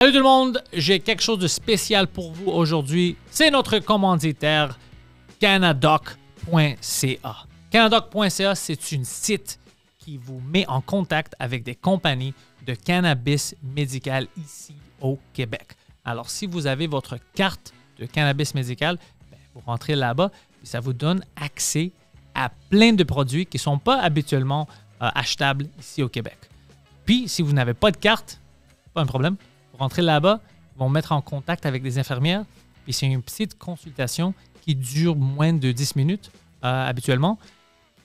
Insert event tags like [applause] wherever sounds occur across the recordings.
Salut tout le monde, j'ai quelque chose de spécial pour vous aujourd'hui. C'est notre commanditaire canadoc.ca. Canadoc.ca, c'est une site qui vous met en contact avec des compagnies de cannabis médical ici au Québec. Alors si vous avez votre carte de cannabis médical, ben, vous rentrez là-bas et ça vous donne accès à plein de produits qui ne sont pas habituellement euh, achetables ici au Québec. Puis si vous n'avez pas de carte, pas un problème, rentrer là-bas, ils vont mettre en contact avec des infirmières. Et c'est une petite consultation qui dure moins de 10 minutes euh, habituellement.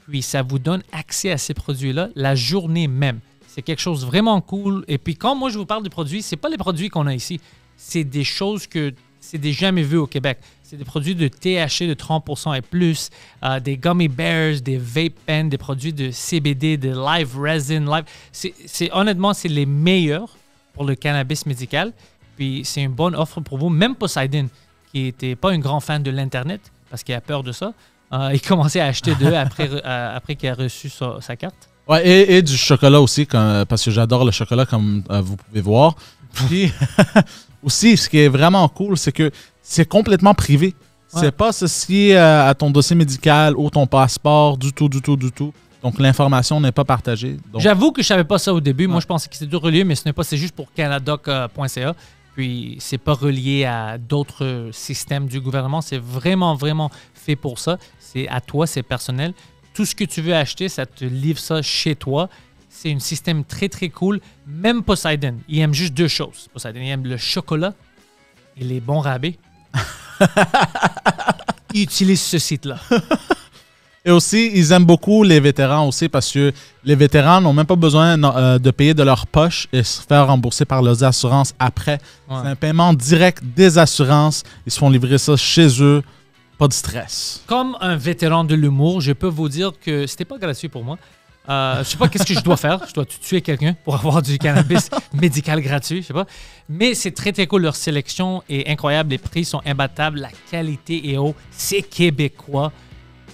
Puis ça vous donne accès à ces produits-là la journée même. C'est quelque chose vraiment cool. Et puis quand moi je vous parle de produits, ce c'est pas les produits qu'on a ici. C'est des choses que c'est déjà jamais vu au Québec. C'est des produits de THC de 30% et plus, euh, des gummy bears, des vape pens, des produits de CBD, de live resin, live. C'est, honnêtement, c'est les meilleurs pour le cannabis médical. Puis c'est une bonne offre pour vous. Même Poseidon, qui n'était pas un grand fan de l'Internet, parce qu'il a peur de ça, euh, [laughs] il commençait à acheter d'eux après, après qu'il a reçu sa, carte. Ouais, et, du chocolat aussi, parce que j'adore le chocolat, comme euh, vous pouvez voir. Puis [laughs] aussi, ce qui est vraiment cool, c'est que c'est complètement privé. C'est pas associé euh, à ton dossier médical ou ton passeport, du tout, du tout, du tout. Donc, l'information n'est pas partagée. J'avoue que je savais pas ça au début. Moi, je pensais que c'était du relié, mais ce n'est pas. C'est juste pour canadoc.ca. Puis, c'est pas relié à d'autres systèmes du gouvernement. C'est vraiment, vraiment fait pour ça. C'est à toi, c'est personnel. Tout ce que tu veux acheter, ça te livre ça chez toi. C'est un système très, très cool. Même Poseidon, il aime juste deux choses. Poseidon, il aime le chocolat et les bons rabais. [laughs] il utilise ce site-là. Et aussi, ils aiment beaucoup les vétérans aussi parce que les vétérans n'ont même pas besoin euh, de payer de leur poche et se faire rembourser par leurs assurances après. C'est un paiement direct des assurances. Ils se font livrer ça chez eux. Pas de stress. Comme un vétéran de l'humour, je peux vous dire que c'était pas gratuit pour moi. Euh, je sais pas qu'est-ce que je dois faire. Je dois tuer quelqu'un pour avoir du cannabis [laughs] médical gratuit, je sais pas. Mais c'est très très cool. Leur sélection est incroyable. Les prix sont imbattables. La qualité est haute. C'est québécois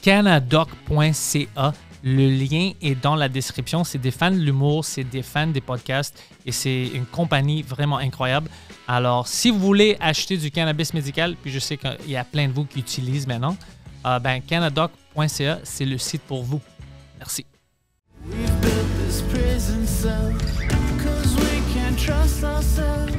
canadoc.ca. Le lien est dans la description. C'est des fans de l'humour, c'est des fans des podcasts et c'est une compagnie vraiment incroyable. Alors, si vous voulez acheter du cannabis médical, puis je sais qu'il y a plein de vous qui utilisent maintenant, euh, ben, canadoc.ca, c'est le site pour vous. Merci. We've built this prison cell, we trust ourselves.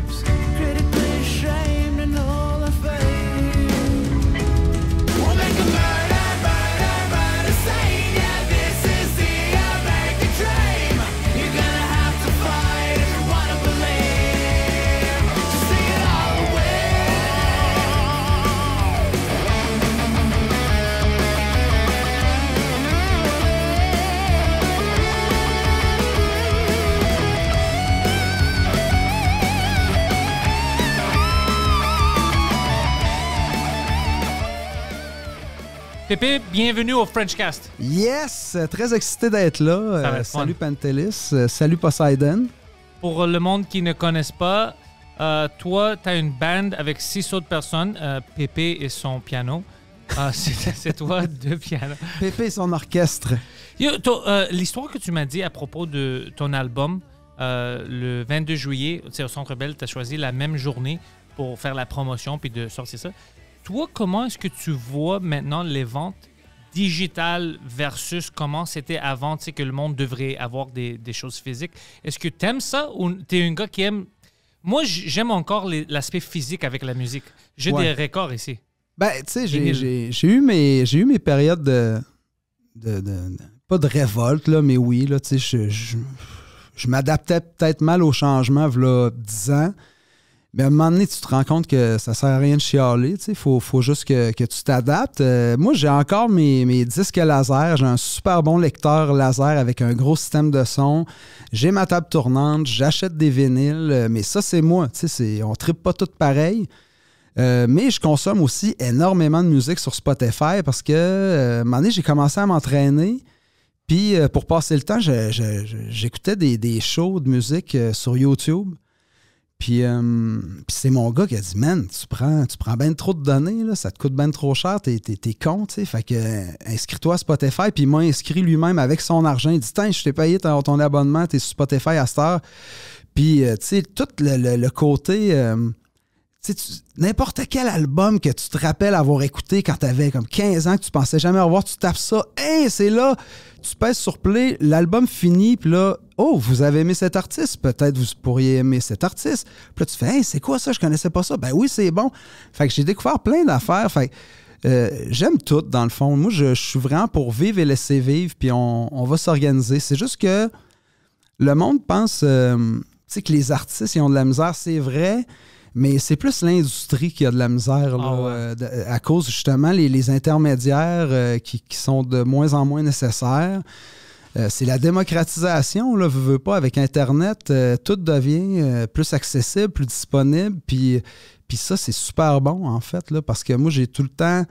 Pépé, bienvenue au Frenchcast. Yes, très excité d'être là. Euh, salut Pantelis, euh, salut Poseidon. Pour le monde qui ne connaisse pas, euh, toi, tu as une bande avec six autres personnes, Pépé et son piano. [laughs] c'est toi, deux pianos. Pépé et son orchestre. L'histoire que tu m'as dit à propos de ton album, le 22 juillet, au Centre Bell, tu as choisi la même journée pour faire la promotion puis de sortir ça toi, comment est-ce que tu vois maintenant les ventes digitales versus comment c'était avant, tu sais, que le monde devrait avoir des, choses physiques? Est-ce que tu aimes ça ou tu es un gars qui aime. Moi, j'aime encore l'aspect physique avec la musique. J'ai des records ici. Ben, tu sais, j'ai eu, mes, périodes de, de, pas de révolte, là, mais oui, là, tu sais, je, m'adaptais peut-être mal au changement, voilà, 10 ans. Mais ben, à un moment donné, tu te rends compte que ça sert à rien de chialer. Il faut, juste que, tu t'adaptes. Euh, moi, j'ai encore mes, mes, disques laser. J'ai un super bon lecteur laser avec un gros système de son. J'ai ma table tournante. J'achète des vinyles. Euh, mais ça, c'est moi. On ne tripe pas tout pareil. Euh, mais je consomme aussi énormément de musique sur Spotify parce que, un j'ai commencé à m'entraîner. Puis, pour passer le temps, j'écoutais des, des shows de musique sur YouTube. Euh, puis, c'est mon gars qui a dit Man, tu prends, tu prends ben trop de données, là, ça te coûte ben trop cher, t'es, t'es, t'es con, tu sais. Fait que euh, inscris-toi à Spotify. Puis il m'a inscrit lui-même avec son argent. Il dit Tiens, je t'ai payé ton, abonnement, t'es sur Spotify à cette heure. Puis, euh, tu sais, tout le, côté n'importe quel album que tu te rappelles avoir écouté quand tu avais comme 15 ans, que tu pensais jamais avoir, tu tapes ça, hey, hein, c'est là, tu pèses sur play, l'album finit, puis là, oh, vous avez aimé cet artiste, peut-être vous pourriez aimer cet artiste. Puis là, tu fais, hey, c'est quoi ça, je connaissais pas ça, ben oui, c'est bon. Fait que j'ai découvert plein d'affaires, fait euh, j'aime tout dans le fond. Moi, je, suis vraiment pour vivre et laisser vivre, puis on, va s'organiser. C'est juste que le monde pense euh, sais, que les artistes, ils ont de la misère, c'est vrai mais c'est plus l'industrie qui a de la misère ah euh, à cause justement les, intermédiaires euh, qui, sont de moins en moins nécessaires. Euh, c'est la démocratisation, là, ne veux pas, avec Internet, tout devient plus accessible, plus disponible, puis, puis ça, c'est super bon, en fait, là, parce que moi, j'ai tout le temps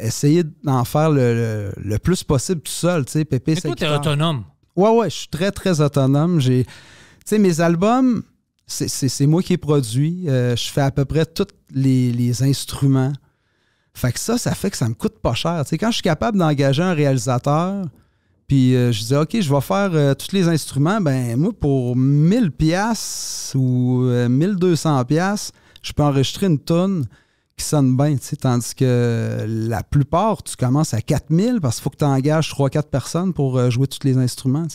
essayé d'en faire le, plus possible tout seul, tu sais, Pépé, c'est... toi, t'es autonome. Ouais, ouais, je suis très, très autonome. J'ai... Tu sais, mes albums c'est moi qui ai produit. Euh, je fais à peu près tous les, instruments. Fait que ça, ça fait que ça me coûte pas cher. quand je suis capable d'engager un réalisateur, puis euh, je dis OK, je vais faire euh, tous les instruments, ben moi, pour 1000 pièces ou 1200 pièces je peux enregistrer une tonne qui sonne bien, tandis que la plupart, tu commences à 4000 parce qu'il faut que tu engages 3-4 personnes pour jouer tous les instruments.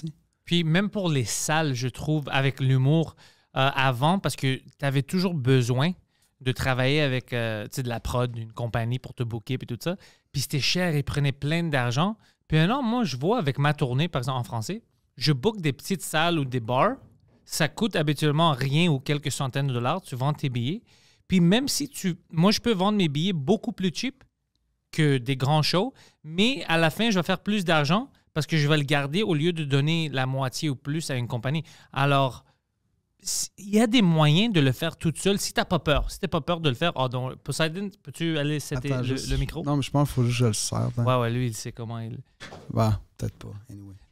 Puis même pour les salles, je trouve, avec l'humour, euh, avant parce que tu avais toujours besoin de travailler avec euh, de la prod, d'une compagnie pour te booker et tout ça. Puis c'était cher, ils prenaient plein d'argent. Puis maintenant, moi, je vois avec ma tournée, par exemple en français, je book des petites salles ou des bars. Ça coûte habituellement rien ou quelques centaines de dollars. Tu vends tes billets. Puis même si tu. Moi, je peux vendre mes billets beaucoup plus cheap que des grands shows, mais à la fin, je vais faire plus d'argent parce que je vais le garder au lieu de donner la moitié ou plus à une compagnie. Alors, il y a des moyens de le faire toute seule si t'as pas peur. Si t'as pas peur de le faire, oh donc, Poseidon, peux-tu aller le, micro? Non, mais je pense qu'il faut que je le serre. Hein. Ouais, lui, il sait comment il. Bah, peut-être pas.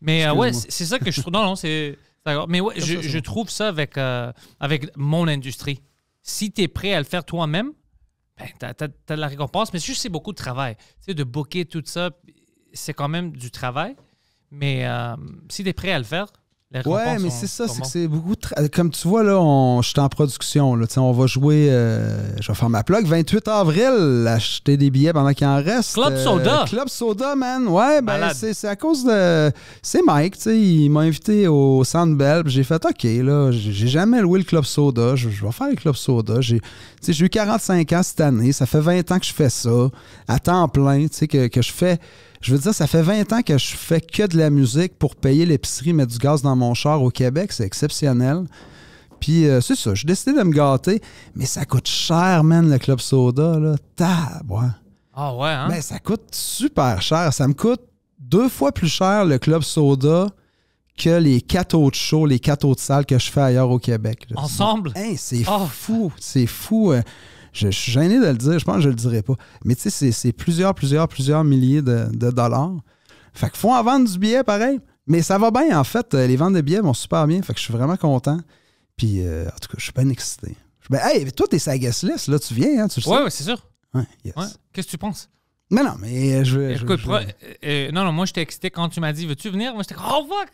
Mais euh, ouais, c'est ça que je trouve. non, non, c'est. Mais ouais, je, trouve ça avec, euh, avec mon industrie. Si t'es prêt à le faire toi-même, ben, t'as, de la récompense. Mais c'est juste, c'est beaucoup de travail. Tu sais, de booker tout ça, c'est quand même du travail. Mais si euh, si t'es prêt à le faire, ouais, mais c'est ça, c'est que c'est beaucoup. Comme tu vois, là, je suis en production. Là, on va jouer. Euh, je vais faire ma plug. 28 avril, acheter des billets pendant qu'il en reste. Club euh, Soda. Club Soda, man. Ouais, ben, c'est à cause de. C'est Mike, tu sais. Il m'a invité au Sandbell. J'ai fait, OK, là, j'ai jamais loué le Club Soda. Je, vais faire le Club Soda. J'ai eu 45 ans cette année. Ça fait 20 ans que je fais ça, à temps plein, tu sais, que, que je fais. Je veux dire, ça fait 20 ans que je fais que de la musique pour payer l'épicerie, mettre du gaz dans mon char au Québec. C'est exceptionnel. Puis euh, c'est ça, j'ai décidé de me gâter, mais ça coûte cher, man, le club soda, là. Tab, Ah ouais, hein? Ben, ça coûte super cher. Ça me coûte deux fois plus cher le club soda que les quatre autres shows, les quatre autres salles que je fais ailleurs au Québec. Ensemble? c'est oh. fou, c'est fou. Euh. Je, suis gêné de le dire, je pense que je le dirai pas. Mais tu sais, c'est plusieurs, plusieurs, plusieurs milliers de, dollars. Fait qu'il faut en vendre du billet pareil. Mais ça va bien, en fait. Les ventes de billets vont super bien. Fait que je suis vraiment content. Puis, euh, en tout cas, je suis bien excité. ben, hey, toi, t'es sa guest là, tu viens, hein, tu le sais. Ouais, c'est sûr. Ouais, yes. Qu'est-ce que tu penses? non non, mais euh, je Écoute, euh, non, non, moi, j'étais excité quand tu m'as dit, veux-tu venir? Moi, j'étais, oh fuck!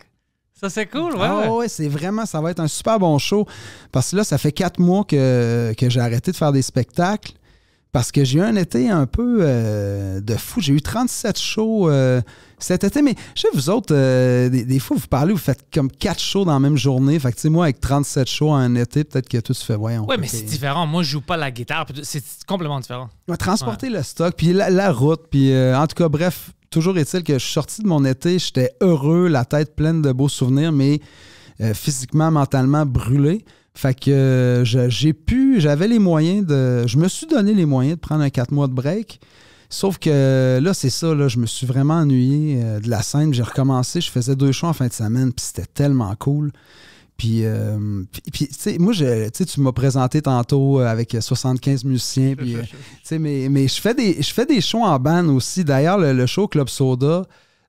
Ça, c'est cool, ah ouais. c'est vraiment, ça va être un super bon show. Parce que là, ça fait quatre mois que, que j'ai arrêté de faire des spectacles parce que j'ai eu un été un peu euh, de fou. J'ai eu 37 shows euh, cet été, mais je vous autres, euh, des, fois, vous parlez, vous faites comme 4 shows dans la même journée. Fait que, tu sais, moi, avec 37 shows en été, peut-être que tout se fait, voyons. Oui, mais c'est différent. Moi, je joue pas la guitare. C'est complètement différent. transporter le stock, puis la, route, puis en tout cas, bref, toujours est-il que je suis sorti de mon été, j'étais heureux, la tête pleine de beaux souvenirs, mais physiquement, mentalement brûlé. Fait que euh, j'ai pu, j'avais les moyens de. Je me suis donné les moyens de prendre un 4 mois de break. Sauf que là, c'est ça, là, je me suis vraiment ennuyé euh, de la scène. J'ai recommencé, je faisais deux shows en fin de semaine, puis c'était tellement cool. Puis, euh, puis, tu sais, moi, je, tu m'as présenté tantôt avec 75 musiciens. [laughs] mais, je, fais des, je fais des shows en band aussi. D'ailleurs, le, show Club Soda,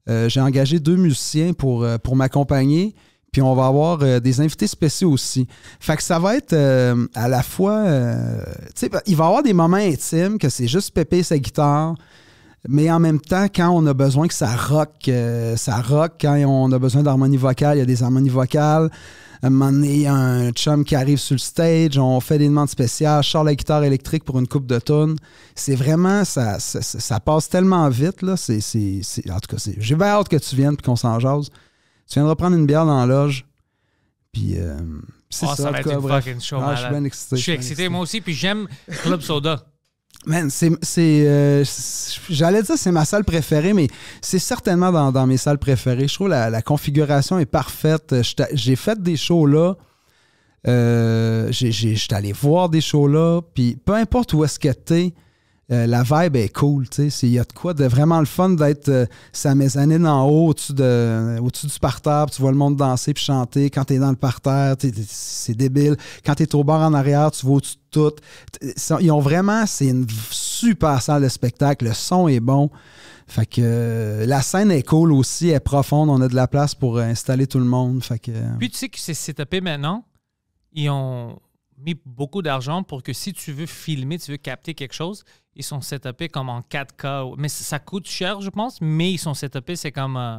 j'ai engagé deux musiciens pour, pour m'accompagner. Puis on va avoir euh, des invités spéciaux aussi. Fait que ça va être euh, à la fois. Euh, il va y avoir des moments intimes que c'est juste Pépé sa guitare. Mais en même temps, quand on a besoin que ça rock, ça rock, quand on a besoin d'harmonie vocale, il y a des harmonies vocales. À un moment donné, il y a un chum qui arrive sur le stage, on fait des demandes spéciales, Charles sors la guitare électrique pour une coupe de tonnes. C'est vraiment, ça, ça, passe tellement vite, là. C'est, en tout cas, j'ai hâte que tu viennes et qu'on s'en jase. Tu viendras prendre une bière dans la loge. Puis. Euh, c'est ah, ça, ça va être show. je suis excité. moi aussi. Puis j'aime Club Soda. Man, euh, c'est. J'allais dire c'est ma salle préférée, mais c'est certainement dans, mes salles préférées. Je trouve la, la configuration est parfaite. J'ai fait des shows là. Euh, J'étais allé voir des shows là. Puis peu importe où est-ce que t'es, euh, la vibe est cool. Il y a de quoi de vraiment le fun d'être euh, sa mezzanine en haut, au-dessus, du parterre, tu vois le monde danser puis chanter. Quand tu es dans le parterre, c'est débile. Quand tu es au bord en arrière, tu vois tout. Ils ont vraiment, c'est une super salle de spectacle. Le son est bon. Fait que euh, la scène est cool aussi, elle est profonde. On a de la place pour installer tout le monde. Fait que, Puis tu sais que c'est tapé maintenant. Ils ont mis beaucoup d'argent pour que si tu veux filmer, tu veux capter quelque chose, ils sont setupés comme en 4K. Mais ça coûte cher, je pense, mais ils sont setupés, c'est comme. Euh,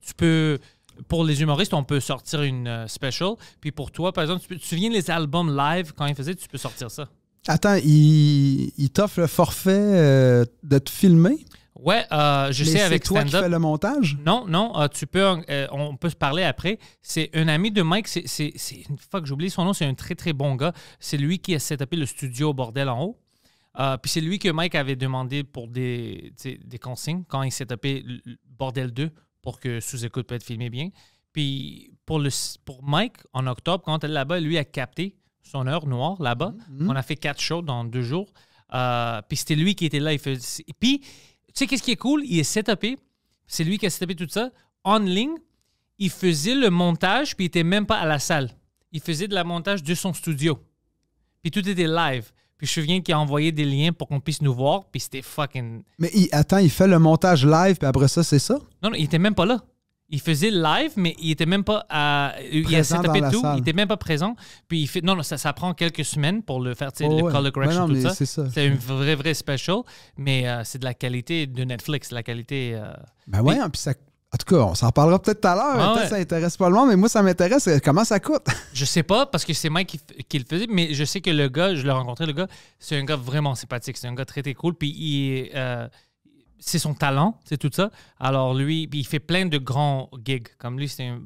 tu peux. Pour les humoristes, on peut sortir une euh, special. Puis pour toi, par exemple, tu, viens les albums live quand ils faisaient, tu peux sortir ça. Attends, ils il t'offrent le forfait euh, de te filmer? Ouais, je sais avec toi qui fais le montage. Non, non, tu peux, on peut se parler après. C'est un ami de Mike, c'est une fois que j'oublie son nom, c'est un très très bon gars. C'est lui qui a setupé le studio bordel en haut. Euh, puis c'est lui que Mike avait demandé pour des, consignes quand il s'est tapé Bordel 2 pour que sous-écoute puisse être filmé bien. Puis pour, le, pour Mike, en octobre, quand elle est là-bas, lui a capté son heure noire là-bas. Mm-hmm. On a fait quatre shows dans deux jours. Euh, puis c'était lui qui était là. Il Puis, tu sais, qu'est-ce qui est cool? Il est setupé. C'est lui qui a setupé tout ça. En ligne, il faisait le montage, puis il était même pas à la salle. Il faisait de la montage de son studio. Puis tout était live. Puis je me souviens qu'il a envoyé des liens pour qu'on puisse nous voir, puis c'était fucking. Mais il, attends, il fait le montage live, puis après ça, c'est ça? Non, non, il était même pas là. Il faisait live, mais il était même pas à. il tout, il était même pas présent. Puis il fait. Non, non, ça, ça prend quelques semaines pour le faire, tu sais, oh, le color correction, tout ça. C'est un vrai, vrai special, mais euh, c'est de la qualité de Netflix, la qualité. Euh, ben ouais, hein, puis ça en tout cas, on s'en parlera peut-être tout à l'heure. peut-être ça intéresse pas le monde, mais moi, ça m'intéresse. Euh, comment ça coûte? [laughs] je sais pas, parce que c'est moi qui, qui, le faisait, mais je sais que le gars, je l'ai rencontré, le gars, c'est un gars vraiment sympathique. C'est un gars très, très cool. Puis euh, c'est son talent, c'est tout ça. Alors lui, il fait plein de grands gigs. Comme lui, c'est un.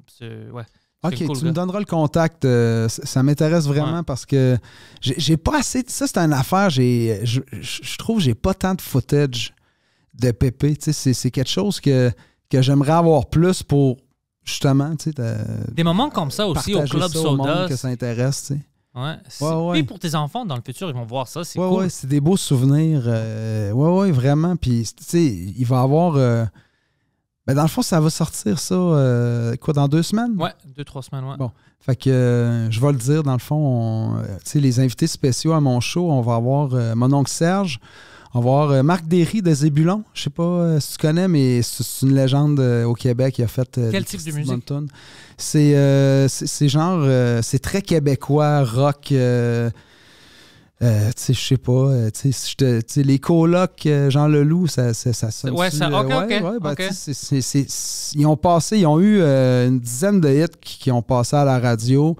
Ouais. Ok, tu me donneras le contact. Euh, ça, m'intéresse vraiment parce que j'ai pas assez. ça, c'est une affaire. Je, je trouve que j'ai pas tant de footage de Pépé. C'est quelque chose que que j'aimerais avoir plus pour justement, tu des moments comme ça aussi au club Soda, que ça intéresse, tu sais. Puis pour tes enfants dans le futur, ils vont voir ça, c'est c'est des beaux souvenirs. Euh, ouais, vraiment. Puis tu sais, il va avoir. Euh, ben, dans le fond, ça va sortir ça euh, quoi dans deux semaines. Ouais, deux trois semaines. Ouais. Bon, fait que je vais le dire dans le fond. Tu sais, les invités spéciaux à mon show, on va avoir mon oncle Serge. On va voir euh, Marc Derry de Zébulon. Je sais pas euh, si tu connais, mais c'est une légende euh, au Québec. qui a fait. Quel type de musique C'est genre. c'est très québécois, rock. Euh, sais, je sais pas, les colocs, Jean Leloup, ça, Ouais, ok, ben, ok. ils ont passé, ils ont eu une dizaine de hits qui, ont passé à la radio.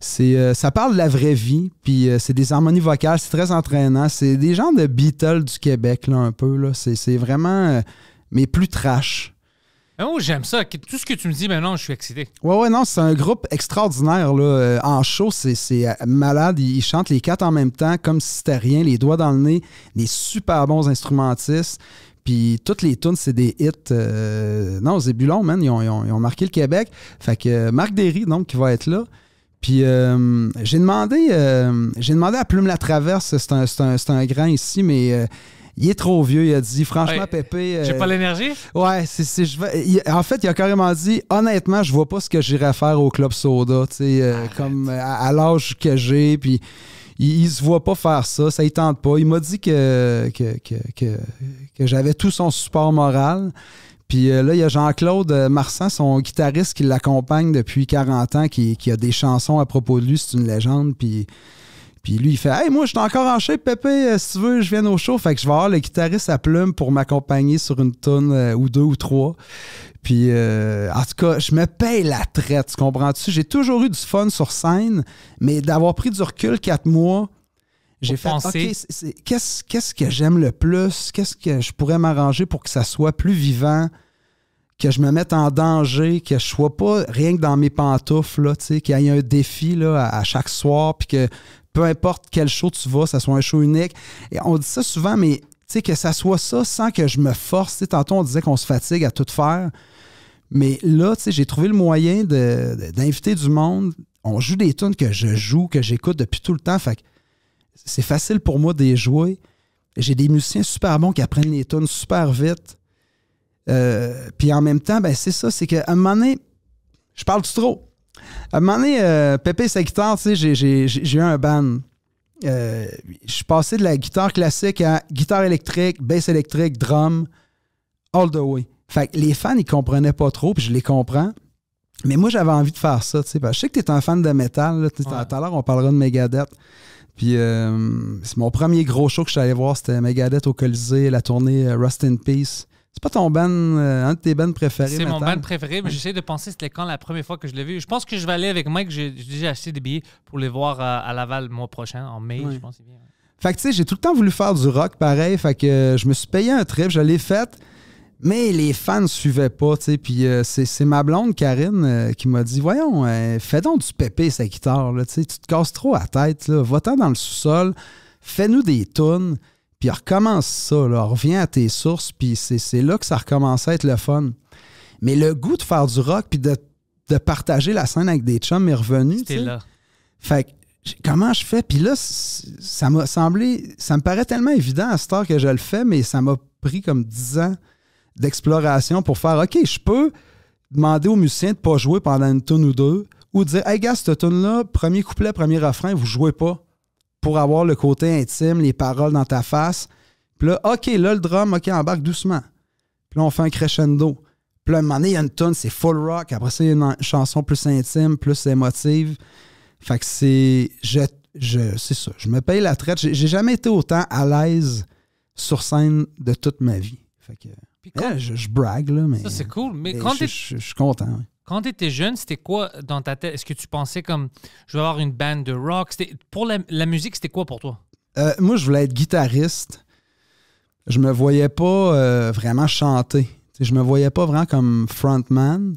C'est, euh, ça parle de la vraie vie, puis euh, c'est des harmonies vocales, c'est très entraînant. C'est des gens de Beatles du Québec, là, un peu. Là. C'est, c'est vraiment, euh, mais plus trash. Oh, j'aime ça. Tout ce que tu me dis maintenant, je suis excité. Ouais, ouais, non, c'est un groupe extraordinaire. En show, c'est, malade. Ils chantent les quatre en même temps, comme si c'était rien, les doigts dans le nez, des super bons instrumentistes. Puis toutes les tunes, c'est des hits. non, Zébulon, man, ils ils, ont, ils ont, marqué le Québec. Fait que Marc Derry, donc, qui va être là. Puis euh, j'ai demandé, euh, j'ai demandé à Plume la Traverse, c'est un, un, un, grand ici, mais euh, il est trop vieux. Il a dit, franchement, Pépé. j'ai pas l'énergie? Ouais, c'est, je en fait, il a carrément dit, honnêtement, je vois pas ce que j'irai faire au Club Soda, tu sais, comme à, l'âge que j'ai. Puis il, se voit pas faire ça, ça il tente pas. Il m'a dit que, que, que, que j'avais tout son support moral. Puis euh, là, il y a Jean-Claude euh, Marsan, son guitariste qui l'accompagne depuis 40 ans, qui, a des chansons à propos de lui. C'est une légende. Puis, lui, il fait Hey, moi, je suis encore en shape, Pépé. Euh, si tu veux, je viens au show. Fait que je vais avoir le guitariste à plume pour m'accompagner sur une tonne ou deux ou trois. Puis, en tout cas, je me paye la traite. Tu comprends-tu? J'ai toujours eu du fun sur scène, mais d'avoir pris du recul quatre mois j'ai pensé. OK, Qu'est-ce que j'aime le plus? Qu'est-ce que je pourrais m'arranger pour que ça soit plus vivant? Que je me mette en danger, que je sois pas rien que dans mes pantoufles, qu'il y ait un défi là, à, chaque soir, puis que peu importe quel show tu vas, ça soit un show unique. Et on dit ça souvent, mais que ça soit ça sans que je me force. tantôt, on disait qu'on se fatigue à tout faire. Mais là, j'ai trouvé le moyen d'inviter du monde. On joue des tunes que je joue, que j'écoute depuis tout le temps. Fait que c'est facile pour moi de jouer. J'ai des musiciens super bons qui apprennent les tunes super vite. Euh, puis en même temps, ben c'est ça, c'est qu'à un moment donné, je parle du trop. À un moment donné, euh, Pépé sa guitare, tu sais, j'ai eu un ban. Euh, je suis passé de la guitare classique à guitare électrique, bass électrique, drum, all the way. Fait que les fans, ils comprenaient pas trop, puis je les comprends. Mais moi, j'avais envie de faire ça, tu sais. Je sais que tu es un fan de métal, tout à l'heure, on parlera de Megadeth. Puis euh, c'est mon premier gros show que je suis allé voir, c'était Megadeth au Colisée, la tournée euh, Rust in Peace. C'est pas ton band, euh, un de tes bands préférés. C'est mon band préféré, mais j'essaie de penser c'était quand la première fois que je l'ai vu. Je pense que je vais aller avec moi que j'ai déjà acheté des billets pour les voir à, Laval le mois prochain, en mai, je pense. Bien. Fait que tu sais, j'ai tout le temps voulu faire du rock pareil, fait que je me suis payé un trip, je l'ai fait. Mais les fans ne suivaient pas, tu sais. Puis euh, c'est ma blonde, Karine, euh, qui m'a dit Voyons, euh, fais donc du pépé, sa guitare, là, tu te casses trop à la tête, Va-t'en dans le sous-sol, fais-nous des tunes, puis recommence ça, Reviens à tes sources, puis c'est là que ça recommençait à être le fun. Mais le goût de faire du rock, puis de, partager la scène avec des chums est revenu. C'était là. comment je fais? Puis là, ça m'a semblé, ça me paraît tellement évident à ce heure que je le fais, mais ça m'a pris comme 10 ans d'exploration pour faire OK, je peux demander aux musiciens de ne pas jouer pendant une tonne ou deux ou dire Hey gars, cette tonne là premier couplet, premier refrain, vous jouez pas pour avoir le côté intime, les paroles dans ta face. Puis là, OK, là, le drum, OK, embarque doucement. Puis là, on fait un crescendo. Puis là, à un moment donné, il y a une tonne, c'est full rock. Après c'est une chanson plus intime, plus émotive. Fait que c'est. Je, je, c'est ça. Je me paye la traite. J'ai jamais été autant à l'aise sur scène de toute ma vie. Fait que. Eh, je, brague, là, mais. Ça, c'est cool. Mais je, suis content. Quand tu étais jeune, c'était quoi dans ta tête Est-ce que tu pensais comme je vais avoir une bande de rock Pour la, musique, c'était quoi pour toi euh, Moi, je voulais être guitariste. Je me voyais pas euh, vraiment chanter. je me voyais pas vraiment comme frontman.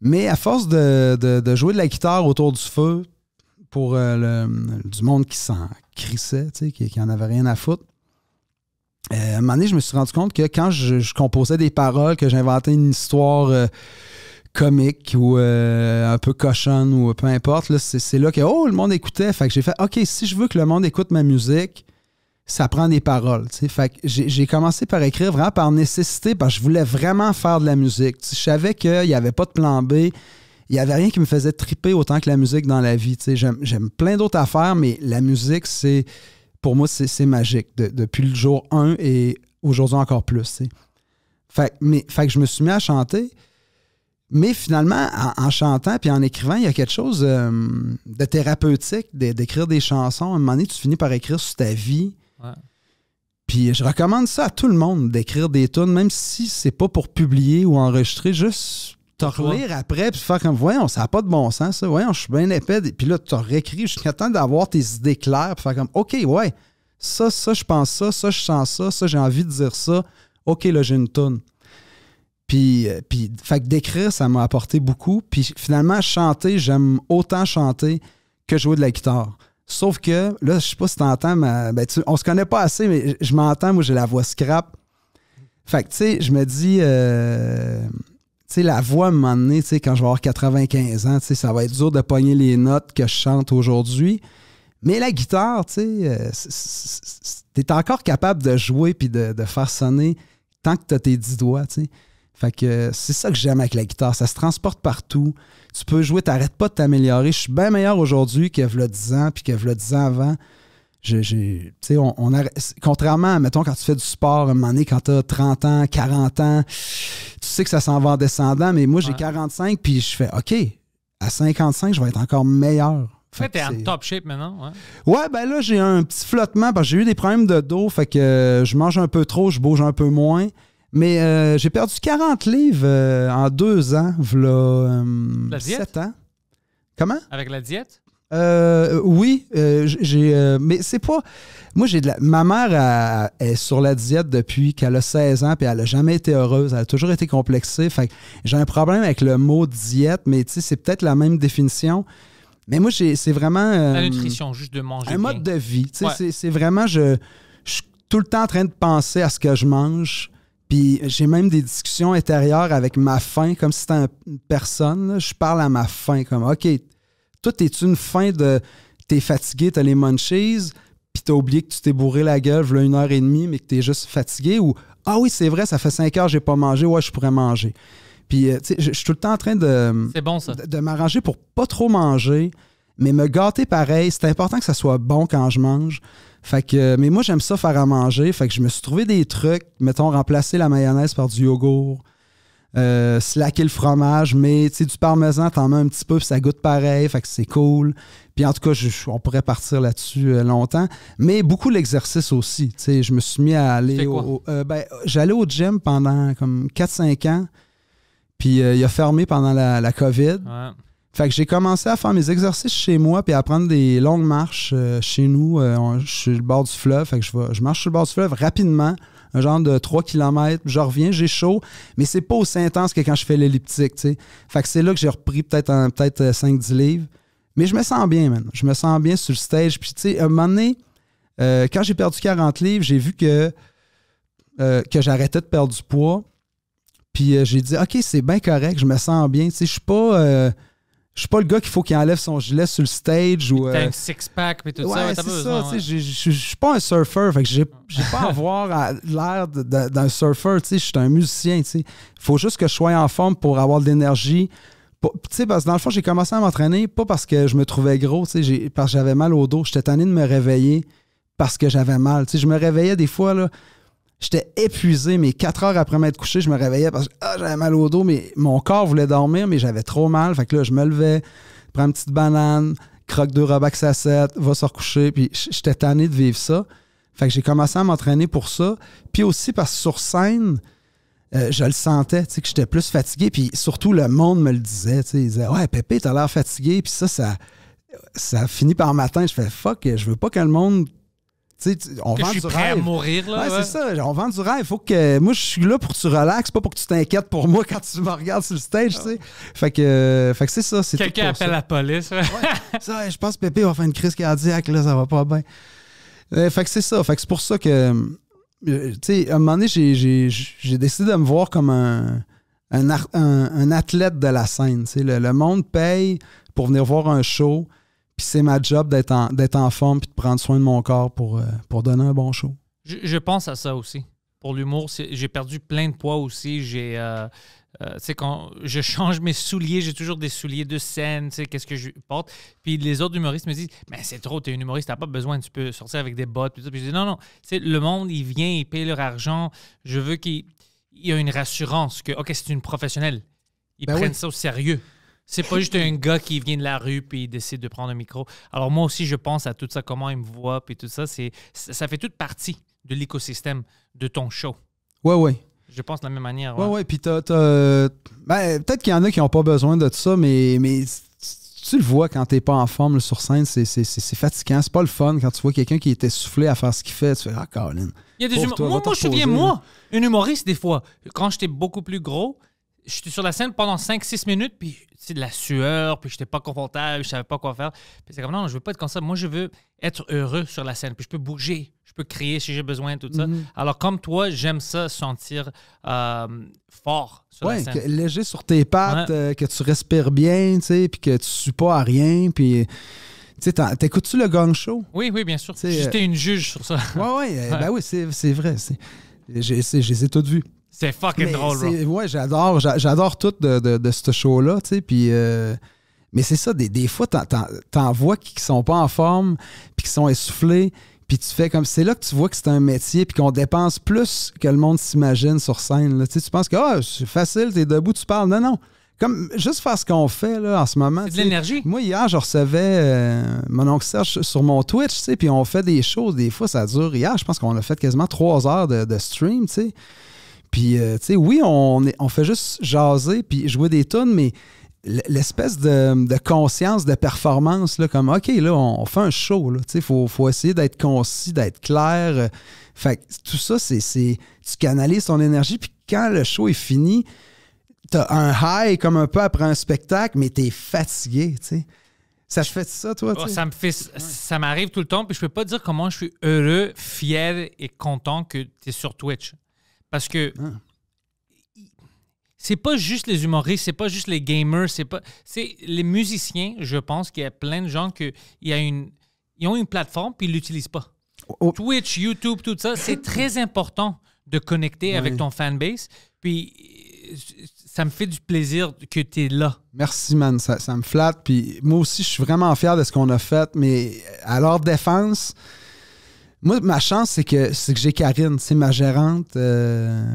Mais à force de, jouer de la guitare autour du feu pour euh, du monde qui s'en crissait, qui, qui en avait rien à foutre, à euh, un moment donné, je me suis rendu compte que quand je, composais des paroles, que j'inventais une histoire euh, comique ou euh, un peu cochonne ou peu importe, c'est là que oh, le monde écoutait. Fait que j'ai fait OK, si je veux que le monde écoute ma musique, ça prend des paroles. Fait que j'ai commencé par écrire vraiment par nécessité, parce que je voulais vraiment faire de la musique. je savais qu'il n'y avait pas de plan B. Il n'y avait rien qui me faisait triper autant que la musique dans la vie. J'aime plein d'autres affaires, mais la musique, c'est pour moi, c'est magique depuis le jour 1 et aujourd'hui encore plus. Fait, que je me suis mis à chanter. Mais finalement, en, chantant puis en écrivant, il y a quelque chose euh, de thérapeutique d'écrire des chansons. À un moment donné, tu finis par écrire sur ta vie. Puis je recommande ça à tout le monde d'écrire des tunes, même si c'est pas pour publier ou enregistrer, juste T'en relire après, puis faire comme, voyons, ça n'a pas de bon sens, ça. Voyons, je suis bien épais. Puis là, tu réécris suis temps d'avoir tes idées claires, puis faire comme, OK, ouais, ça, ça, je pense ça, ça, je sens ça, ça, j'ai envie de dire ça. OK, là, j'ai une toune. Puis, euh, puis fait que d'écrire, ça m'a apporté beaucoup. Puis finalement, chanter, j'aime autant chanter que jouer de la guitare. Sauf que, là, je sais pas si t'entends, mais ben, tu, on se connaît pas assez, mais je m'entends, moi, j'ai la voix scrap. Fait que, tu sais, je me dis, euh, la voix, à un moment donné, quand je vais avoir 95 ans, ça va être dur de pogner les notes que je chante aujourd'hui. Mais la guitare, tu es euh, t'es encore capable de jouer puis de, de faire sonner tant que tu as tes dix doigts, euh, c'est ça que j'aime avec la guitare, ça se transporte partout. Tu peux jouer, t'arrêtes pas de t'améliorer. Je suis bien meilleur aujourd'hui que v'là 10 ans puis que v'là 10 ans avant j'ai, on, on contrairement, mettons, quand tu fais du sport, à un moment donné, quand tu as 30 ans, 40 ans, tu sais que ça s'en va en descendant, mais moi, j'ai 45, puis je fais, OK, à 55, je vais être encore meilleur. Fait t'es en top shape maintenant, ouais? Ouais, ben là, j'ai un petit flottement parce que j'ai eu des problèmes de dos, fait que euh, je mange un peu trop, je bouge un peu moins. Mais euh, j'ai perdu 40 livres euh, en deux ans, voilà 7 ans. Comment? Avec la diète? Euh, oui, euh, j'ai, euh, mais c'est pas. Moi, j'ai de la. Ma mère est sur la diète depuis qu'elle a 16 ans, puis elle a jamais été heureuse. Elle a toujours été complexée. j'ai un problème avec le mot diète, mais tu c'est peut-être la même définition. Mais moi, c'est vraiment. la nutrition, juste de manger. Un mode de vie. c'est, vraiment. Je, suis tout le temps en train de penser à ce que je mange. Puis j'ai même des discussions intérieures avec ma faim, comme si c'était une personne. Je parle à ma faim, comme OK toi, t'es-tu une fin de. T'es fatigué, t'as les munchies, puis t'as oublié que tu t'es bourré la gueule, une heure et demie, mais que t'es juste fatigué, ou Ah oui, c'est vrai, ça fait cinq heures, j'ai pas mangé, ouais, je pourrais manger. Puis, euh, tu sais, je suis tout le temps en train de. Bon, ça. De, de m'arranger pour pas trop manger, mais me gâter pareil. C'est important que ça soit bon quand je mange. Fait que, euh, mais moi, j'aime ça faire à manger. Fait que je me suis trouvé des trucs, mettons, remplacer la mayonnaise par du yogourt euh, slacker le fromage, mais tu du parmesan, t'en mets un petit peu, puis ça goûte pareil, fait que c'est cool. Puis en tout cas, on pourrait partir là-dessus euh, longtemps. Mais beaucoup l'exercice aussi. je me suis mis à aller au. Euh, ben, j'allais au gym pendant comme 4-5 ans, puis euh, il a fermé pendant la, COVID. Fait que j'ai commencé à faire mes exercices chez moi puis à prendre des longues marches chez nous. je suis le bord du fleuve. Fait que je, je marche sur le bord du fleuve rapidement un genre de 3 km, je reviens, j'ai chaud, mais c'est pas aussi intense que quand je fais l'elliptique, tu sais. Fait que c'est là que j'ai repris peut-être peut 5-10 euh, livres. Mais je me sens bien, man. Je me sens bien sur le stage. Puis, tu sais, à un moment donné, euh, quand j'ai perdu 40 livres, j'ai vu que, euh, que j'arrêtais de perdre du poids. Puis j'ai dit, OK, c'est bien correct, je me sens bien. Tu sais, je suis pas je suis pas le gars qu'il faut qu'il enlève son gilet sur le stage ou un euh, six pack mais tout ça ouais, c'est ça je suis pas un surfeur fait que j'ai pas à avoir l'air d'un surfeur je suis un musicien tu faut juste que je sois en forme pour avoir de l'énergie tu sais parce dans le fond j'ai commencé à m'entraîner pas parce que je me trouvais gros tu sais parce que j'avais mal au dos j'étais tanné de me réveiller parce que j'avais mal tu je me réveillais des fois là J'étais épuisé, mais quatre heures après m'être couché, je me réveillais parce que ah, j'avais mal au dos, mais mon corps voulait dormir, mais j'avais trop mal. Fait que là, je me levais, prends une petite banane, croque deux robes à 7, va se recoucher. Puis j'étais tanné de vivre ça. Fait que j'ai commencé à m'entraîner pour ça. Puis aussi parce que sur scène, euh, je le sentais, tu sais, que j'étais plus fatigué. Puis surtout, le monde me le disait, tu sais, il disait « Ouais, Pépé, t'as l'air fatigué. » Puis ça, ça, ça finit par matin. Je fais « Fuck, je veux pas que le monde on que vend je suis du prêt rêve. à mourir, là. Ouais, c'est ça. On vend du rêve. Faut que. Moi, je suis là pour que tu relaxes, pas pour que tu t'inquiètes pour moi [laughs] quand tu me regardes sur le stage, tu sais. Fait que, fait que c'est ça. Quelqu'un appelle la police. ça, je pense que Pépé va faire une crise cardiaque, là, ça va pas bien. Euh, fait que c'est ça. Fait que c'est pour ça que. Euh, tu sais, à un moment donné, j'ai décidé de me voir comme un, un, un, athlète de la scène. le monde paye pour venir voir un show puis c'est ma job d'être en, d'être en forme puis de prendre soin de mon corps pour, euh, pour donner un bon show. Je, pense à ça aussi. Pour l'humour, j'ai perdu plein de poids aussi. J'ai. Euh, euh, quand je change mes souliers, j'ai toujours des souliers de scène, qu'est-ce que je porte. Puis les autres humoristes me disent Mais c'est trop, t'es un humoriste, t'as pas besoin, tu peux sortir avec des bottes. Puis, je dis Non, non, le monde, il vient, il paye leur argent. Je veux qu'il y ait une rassurance que, OK, c'est une professionnelle. Ils ben prennent ça au sérieux. C'est pas juste un gars qui vient de la rue puis il décide de prendre un micro. Alors moi aussi, je pense à tout ça, comment il me voit, puis tout ça. C'est, ça fait toute partie de l'écosystème de ton show. Ouais, ouais. Je pense de la même manière. Ouais, ouais. puis t'as, ben, peut-être qu'il y en a qui n'ont pas besoin de tout ça, mais, mais tu le vois quand t'es pas en forme sur scène, c'est, c'est, c'est, C'est pas le fun quand tu vois quelqu'un qui est essoufflé à faire ce qu'il fait. Tu fais, ah, Colin. moi, je me souviens, moi, un humoriste, des fois, quand j'étais beaucoup plus gros, j'étais sur la scène pendant 5-6 minutes, puis de la sueur, puis j'étais pas confortable, je savais pas quoi faire. Puis c'est comme non, je veux pas être comme ça. Moi, je veux être heureux sur la scène, puis je peux bouger, je peux crier si j'ai besoin, tout ça. Mhm. Alors, comme toi, j'aime ça sentir euh, fort sur la scène. léger sur tes pattes, euh, que tu respires bien, tu sais, puis que tu suis pas à rien, puis. T'écoutes-tu le gang show? Oui, oui, bien sûr. J'étais euh, une juge sur ça. Oui, ouais, [laughs] ouais, ben oui, c'est vrai. Je les ai toutes vues. C'est fucking drôle, bro. Ouais, j'adore, j'adore tout de, de, de ce show-là, tu puis... Euh, mais c'est ça, des, des fois, t'en vois qui sont pas en forme, puis qui sont essoufflés, puis tu fais comme c'est là que tu vois que c'est un métier puis qu'on dépense plus que le monde s'imagine sur scène Tu, penses que oh, c'est facile t'es debout tu parles non non comme juste faire ce qu'on fait là en ce moment c'est de l'énergie moi hier je recevais euh, mon oncle Serge sur mon Twitch tu puis on fait des choses des fois ça dure hier je pense qu'on a fait quasiment trois heures de, stream tu puis, euh, tu sais, oui, on, fait juste jaser puis jouer des tunes, mais l'espèce de, conscience de performance, là, comme OK, là, on fait un show, Tu il faut, faut, essayer d'être concis, d'être clair. Euh, fait que tout ça, c'est. Tu canalises ton énergie, puis quand le show est fini, t'as un high comme un peu après un spectacle, mais t'es fatigué, tu sais. Ça je fait ça, toi? ça me fait, ça m'arrive tout le temps, puis je peux pas dire comment je suis heureux, fier et content que tu es sur Twitch. Parce que ah. c'est pas juste les humoristes, c'est pas juste les gamers, c'est pas. C'est les musiciens, je pense qu'il y a plein de gens qui y a une, ils ont une plateforme puis ils l'utilisent pas. Oh, oh. Twitch, YouTube, tout ça, c'est très important de connecter avec ton fanbase. Puis ça me fait du plaisir que tu es là. Merci, man. Ça, ça, me flatte. Puis moi aussi, je suis vraiment fier de ce qu'on a fait. Mais à leur défense, moi, ma chance, c'est que, que j'ai Karine, c'est ma gérante. Euh,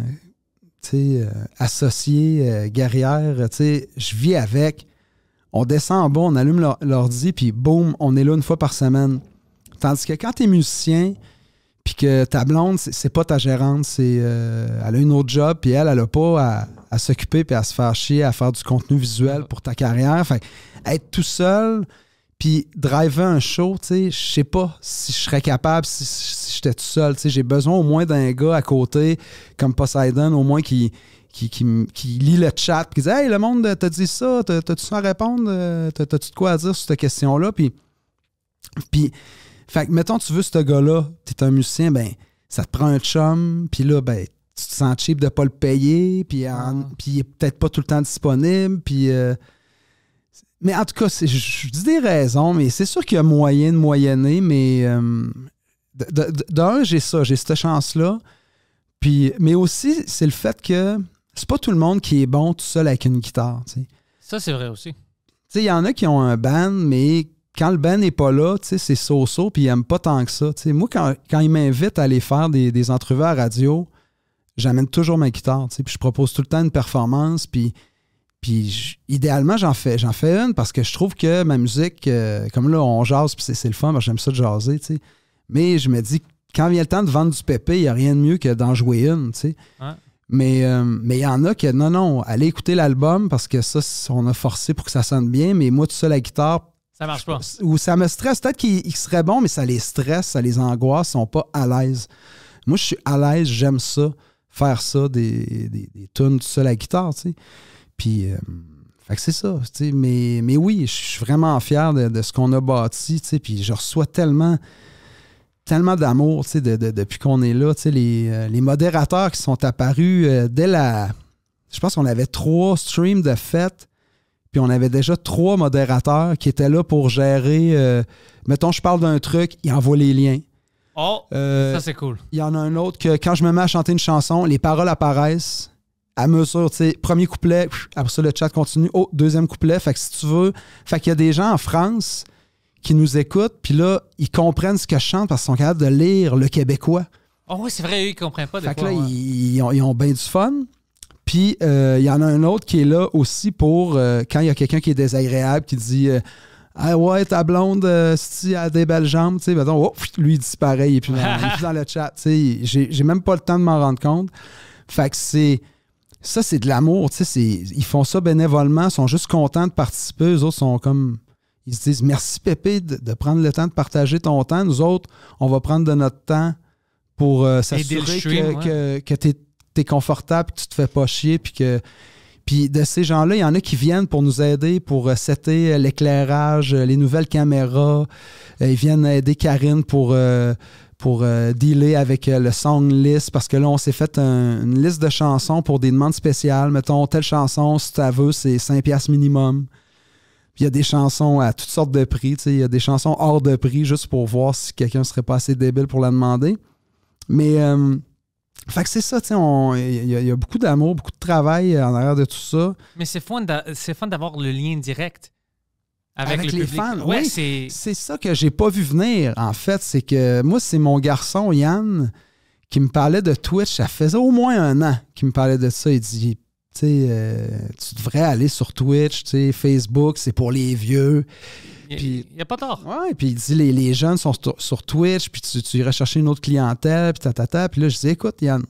euh, associée, euh, guerrière, je vis avec. On descend en bas, on allume l'ordi, puis boum, on est là une fois par semaine. Tandis que quand tu es musicien, puis que ta blonde, c'est pas ta gérante, c'est elle a une autre job, puis elle, elle a pas à, s'occuper, puis à se faire chier, à faire du contenu visuel pour ta carrière. Fait être tout seul, puis driver un show, tu sais, je sais pas si je serais capable si, j'étais tout seul. Tu sais, j'ai besoin au moins d'un gars à côté, comme Poseidon, au moins qui, qui, lit le chat, qui dit Hey, le monde t'a dit ça, t'as-tu à répondre euh, T'as-tu de quoi à dire sur cette question-là Puis, puis, fait que, mettons, tu veux ce gars-là, t'es un musicien, ben, ça te prend un chum, puis là, ben, tu te sens cheap de pas le payer, puis, ah. puis il est peut-être pas tout le temps disponible, puis. Euh, mais en tout cas, je, dis des raisons, mais c'est sûr qu'il y a moyen de moyenner, mais euh, d'un, j'ai ça, j'ai cette chance-là. Puis, mais aussi, c'est le fait que c'est pas tout le monde qui est bon tout seul avec une guitare. Ça, c'est vrai aussi. Il y en a qui ont un band, mais quand le band n'est pas là, c'est so-so, puis ils n'aiment pas tant que ça. Moi, quand, quand ils m'invitent à aller faire des, des entrevues à radio, j'amène toujours ma guitare, puis je propose tout le temps une performance, puis puis idéalement, j'en fais, j'en fais une parce que je trouve que ma musique, euh, comme là, on jase, puis c'est, le fun, j'aime ça de jaser, tu sais. Mais je me dis, quand vient le temps de vendre du pépé, il n'y a rien de mieux que d'en jouer une, tu sais. Euh, mais il y en a qui non, non, allez écouter l'album parce que ça, on a forcé pour que ça sonne bien, mais moi, tout seul, la guitare. Ça marche pas. Ou ça me stresse. Peut-être qu'il serait bon, mais ça les stresse, ça les angoisse, ils sont pas à l'aise. Moi, je suis à l'aise, j'aime ça, faire ça, des, des, tunes tout seul à guitare, tu sais. Puis, euh, c'est ça. Mais, oui, je suis vraiment fier de, ce qu'on a bâti. Puis je reçois tellement tellement d'amour depuis qu'on est là. Les, euh, les modérateurs qui sont apparus euh, dès la. Je pense qu'on avait trois streams de fête. Puis on avait déjà trois modérateurs qui étaient là pour gérer. mettons, je parle d'un truc, ils envoient les liens. Oh, ça c'est cool. Il y en a un autre que quand je me mets à chanter une chanson, les paroles apparaissent à mesure, tu sais, premier couplet, après ça, le chat continue. Oh, deuxième couplet. Fait que si tu veux. Fait qu'il y a des gens en France qui nous écoutent, puis là, ils comprennent ce que je chante parce qu'ils sont capables de lire le québécois. Oh ah oui, c'est vrai, eux, ils comprennent pas de fois. Fait que là, ils, ont, bien du fun. Puis euh, il y en a un autre qui est là aussi pour euh, quand il y a quelqu'un qui est désagréable, qui dit euh, Ah ouais, ta blonde, si as des belles jambes, tu sais, oh, lui, il disparaît, pareil dans, il chat, dans le chat. J'ai même pas le temps de m'en rendre compte. Fait que c'est ça, c'est de l'amour. Ils font ça bénévolement, sont juste contents de participer. Eux autres sont comme. Ils se disent merci Pépé de, prendre le temps de partager ton temps. Nous autres, on va prendre de notre temps pour euh, s'assurer que, tu es, confortable, que tu te fais pas chier, puis que. Puis de ces gens-là, il y en a qui viennent pour nous aider, pour euh, setter euh, l'éclairage, euh, les nouvelles caméras. Ils viennent aider Karine pour pour euh, dealer avec euh, le song list, parce que là, on s'est fait une liste de chansons pour des demandes spéciales. Mettons, telle chanson, si tu veux, c'est 5$ minimum. il y a des chansons à toutes sortes de prix. Il y a des chansons hors de prix juste pour voir si quelqu'un serait pas assez débile pour la demander. Mais euh, fait que c'est ça, il y, y, a beaucoup d'amour, beaucoup de travail en arrière de tout ça. Mais c'est fun d'avoir le lien direct avec, les fans. Ouais, c'est ça que j'ai pas vu venir, en fait. C'est que moi, c'est mon garçon, Yann, qui me parlait de Twitch. Ça faisait au moins un an qu'il me parlait de ça. Il dit Tu euh, devrais aller sur Twitch, Facebook, c'est pour les vieux. Il n'y a, pas tort. Oui, puis il dit les, jeunes sont sur, Twitch, puis tu, irais chercher une autre clientèle, puis tatata. Puis là, je dis Écoute, Yann,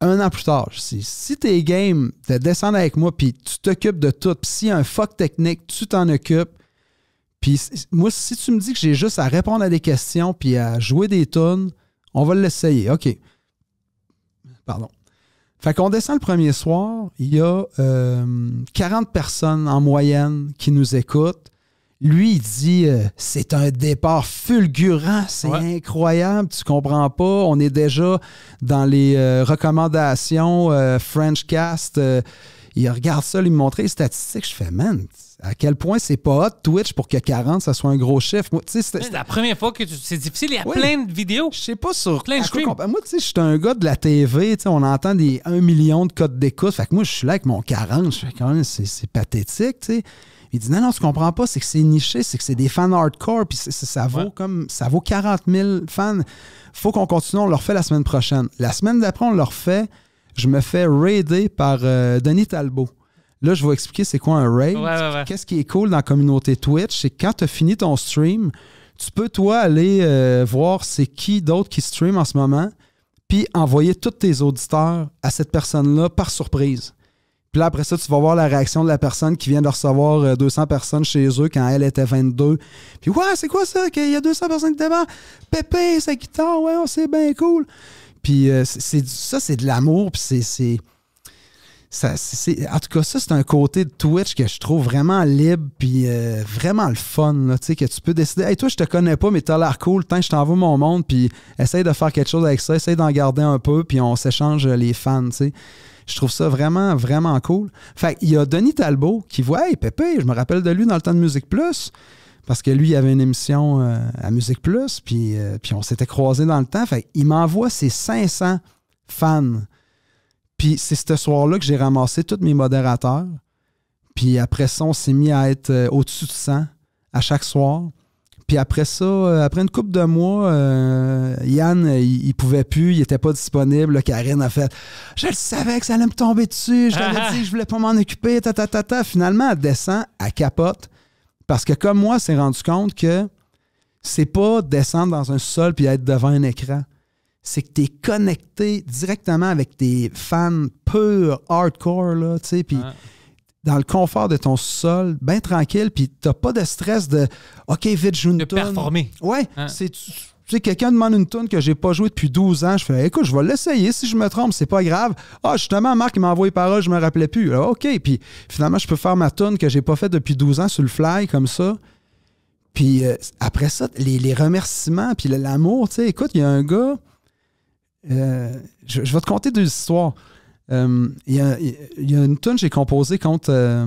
un an plus tard, si, si t'es game de descendre avec moi, puis tu t'occupes de tout, puis s'il y a un fuck technique, tu t'en occupes. Puis moi, si tu me dis que j'ai juste à répondre à des questions, puis à jouer des tunes, on va l'essayer. OK. Pardon. Fait qu'on descend le premier soir, il y a 40 euh, personnes en moyenne qui nous écoutent. Lui, il dit euh, c'est un départ fulgurant, c'est incroyable, tu comprends pas. On est déjà dans les euh, recommandations euh, French Cast. il regarde ça, il me montre les statistiques. Je fais man, à quel point c'est pas hot Twitch pour que 40, ça soit un gros chiffre. c'est la première fois que tu... c'est difficile. Il y a plein de vidéos. Je sais pas sur plein de moi, tu sais, je suis un gars de la TV. On entend des 1 million de codes d'écoute. Fait que moi, je suis là avec mon 40. Je fais quand même, c'est pathétique. tu sais. Il dit non, non, tu qu'on comprend pas, c'est que c'est niché, c'est que c'est des fans hardcore, puis ça vaut comme ça vaut 40 000 fans. Faut qu'on continue, on le refait la semaine prochaine. La semaine d'après, on le refait, Je me fais raider par euh, Denis Talbot. Là, je vais expliquer c'est quoi un raid. Qu'est-ce qui est cool dans la communauté Twitch, c'est quand tu as fini ton stream, tu peux toi aller euh, voir c'est qui d'autre qui stream en ce moment, puis envoyer tous tes auditeurs à cette personne-là par surprise. Puis après ça, tu vas voir la réaction de la personne qui vient de recevoir 200 euh, personnes chez eux quand elle était 22. Puis, ouais, c'est quoi ça? Qu'il y a 200 personnes devant? Pépé, sa guitare, ouais, oh, c'est bien cool. Puis, euh, c'est, ça, c'est de l'amour. Puis, c'est. Ça, en tout cas, ça, c'est un côté de Twitch que je trouve vraiment libre, puis euh, vraiment le fun, là, que tu peux décider, hey, toi, je te connais pas, mais t'as l'air cool, tant je t'envoie mon monde, puis essaye de faire quelque chose avec ça, essaye d'en garder un peu, puis on s'échange les fans, tu sais. Je trouve ça vraiment, vraiment cool. Fait il y a Denis Talbot qui voit Hey, Pépé, je me rappelle de lui dans le temps de Musique Plus. Parce que lui, il avait une émission euh, à Musique Plus, puis, euh, puis on s'était croisés dans le temps. Fait il m'envoie ses 500 fans. Puis c'est ce soir-là que j'ai ramassé tous mes modérateurs. Puis après ça, on s'est mis à être euh, au-dessus de 100 à chaque soir. Puis après ça, euh, après une couple de mois, euh, Yann, euh, il, ne pouvait plus, il était pas disponible. Karine a fait Je le savais que ça allait me tomber dessus, je l'avais [laughs] dit je voulais pas m'en occuper, ta, ta, ta, ta. Finalement, elle descend, à capote. Parce que comme moi, s'est rendu compte que c'est pas descendre dans un sol puis être devant un écran. C'est que tu es connecté directement avec tes fans purs, hardcore, là, tu sais. Puis dans le confort de ton sol, bien tranquille, puis t'as pas de stress de OK, vite, je joue une De performer. Ouais, hein. Tu sais, quelqu'un demande une tune que j'ai pas joué depuis 12 ans. Je fais, écoute, je vais l'essayer. Si je me trompe, c'est pas grave. Ah, justement, Marc, il m'a envoyé parole, je me rappelais plus. Ah, OK. Puis finalement, je peux faire ma tune que j'ai pas faite depuis 12 ans sur le fly, comme ça. Puis euh, après ça, les, remerciements, puis l'amour. Tu sais, écoute, il y a un gars. Euh, je, je, vais te conter deux histoires. Euh, il y, a une tune que j'ai composée contre. Euh,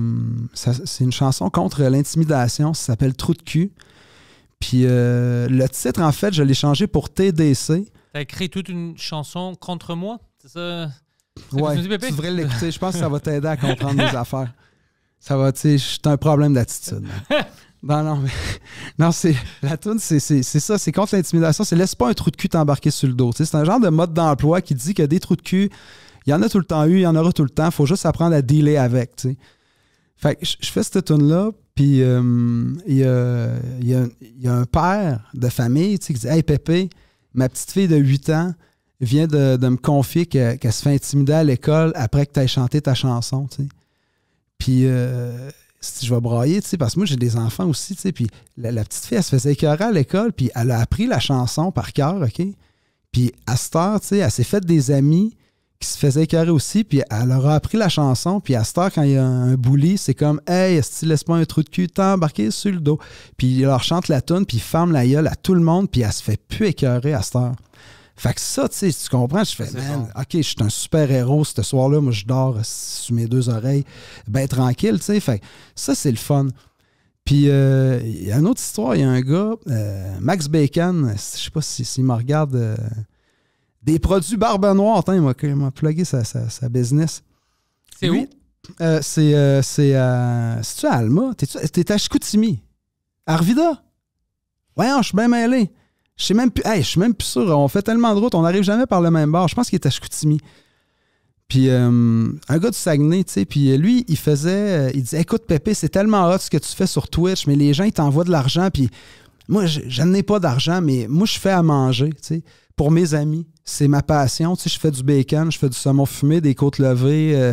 c'est une chanson contre l'intimidation. Ça s'appelle Trou de cul. Puis euh, le titre, en fait, je l'ai changé pour TDC. T'as écrit toute une chanson contre moi C'est ça Ouais, tu devrais l'écouter. Je pense que ça va t'aider à comprendre mes [laughs] affaires. Ça va, tu sais, un problème d'attitude. [laughs] Non, non, mais, [laughs] non, c'est la toune, c'est ça, c'est contre l'intimidation. C'est laisse pas un trou de cul t'embarquer sur le dos. C'est un genre de mode d'emploi qui dit que des trous de cul, il y en a tout le temps eu, il y en aura tout le temps. faut juste apprendre à dealer avec. Fait que je fais cette tune-là, puis euh, il y, a, un père de famille qui dit Hey Pépé, ma petite fille de 8 ans vient de, me confier qu'elle se fait intimider à l'école après que tu aies chanté ta chanson. sais. » Puis euh, si je vais brailler, parce que moi j'ai des enfants aussi, puis la, petite fille, elle se faisait écœurer à l'école, puis elle a appris la chanson par cœur, OK? Puis à cette heure, elle s'est faite des amis qui se faisait écœurer aussi, puis elle a appris la chanson, puis à cette heure, quand il y a un bouli c'est comme « Hey, est-ce laisse pas un trou de cul, t'as embarqué sur le dos. » Puis il leur chante la tune, puis il ferme la gueule à tout le monde, puis elle se fait plus écœurer à cette heure. Fait que ça, tu sais, tu comprends, je fais, ok, je suis un super héros ce soir-là, moi je dors sous mes deux oreilles, ben tranquille, tu sais. Fait ça, c'est le fun. Puis, euh, il y a une autre histoire, il y a un gars, euh, Max Bacon, je sais pas s'il si, me regarde, euh, des produits Barbe Noire. Attends, il m'a, il plugué sa, business. C'est où? Euh, c'est euh, c'est, euh, tu à Alma? T'es-tu, t'es à Chicoutimi? Arvida? Voyons, je suis bien mêlé. Je sais même plus. Hey, je suis même plus sûr. On fait tellement de routes, on n'arrive jamais par le même bord. Je pense qu'il est à Chicoutimi. Puis euh, un gars du Saguenay, tu sais, puis euh, lui, il faisait, il disait, écoute Pépé, c'est tellement hot ce que tu fais sur Twitch, mais les gens, ils t'envoient de l'argent, puis moi, je n'ai pas d'argent, mais moi, je fais à manger, tu sais, pour mes amis. C'est ma passion. Tu sais, je fais du bacon, je fais du saumon fumé, des côtes levées, euh,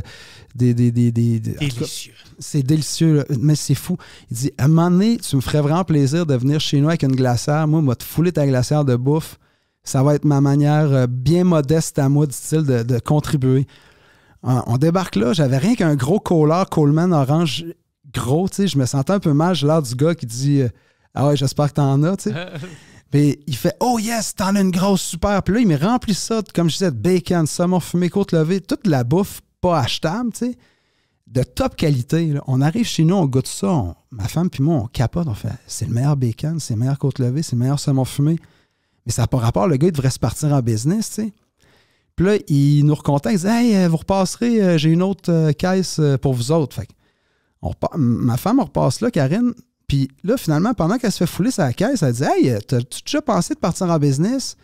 des, des, des, Délicieux. C'est délicieux, mais c'est fou. Il dit À un moment donné, tu me ferais vraiment plaisir de venir chez nous avec une glacière. Moi, moi, te fouler ta glacière de bouffe. Ça va être ma manière euh, bien modeste à moi, dit-il, de, contribuer. On, débarque là, j'avais rien qu'un gros collard, Coleman orange gros, tu sais, je me sentais un peu mal, j'ai l'air du gars qui dit euh, ah ouais, j'espère que t'en as, tu sais. Puis [laughs] il fait Oh yes, t'en as une grosse super. Puis là, il me remplit ça, comme je disais, de bacon, saumon fumé, côte levée, toute la bouffe pas achetable, tu sais, de top qualité. On arrive chez nous, on goûte ça. ma femme puis moi, on capote. On fait C'est le meilleur bacon, c'est le meilleur côte levée, c'est le meilleur saumon fumé. Mais ça n'a pas rapport. Le gars, il devrait se partir en business, tu sais. Puis là, il nous recontacte. Il dit Hey, euh, vous repasserez, euh, j'ai une autre euh, caisse pour vous autres. Fait on ma femme on repasse là, Karine. Puis là, finalement, pendant qu'elle se fait fouler sa caisse, elle dit Hey, t'as-tu déjà pensé de partir en business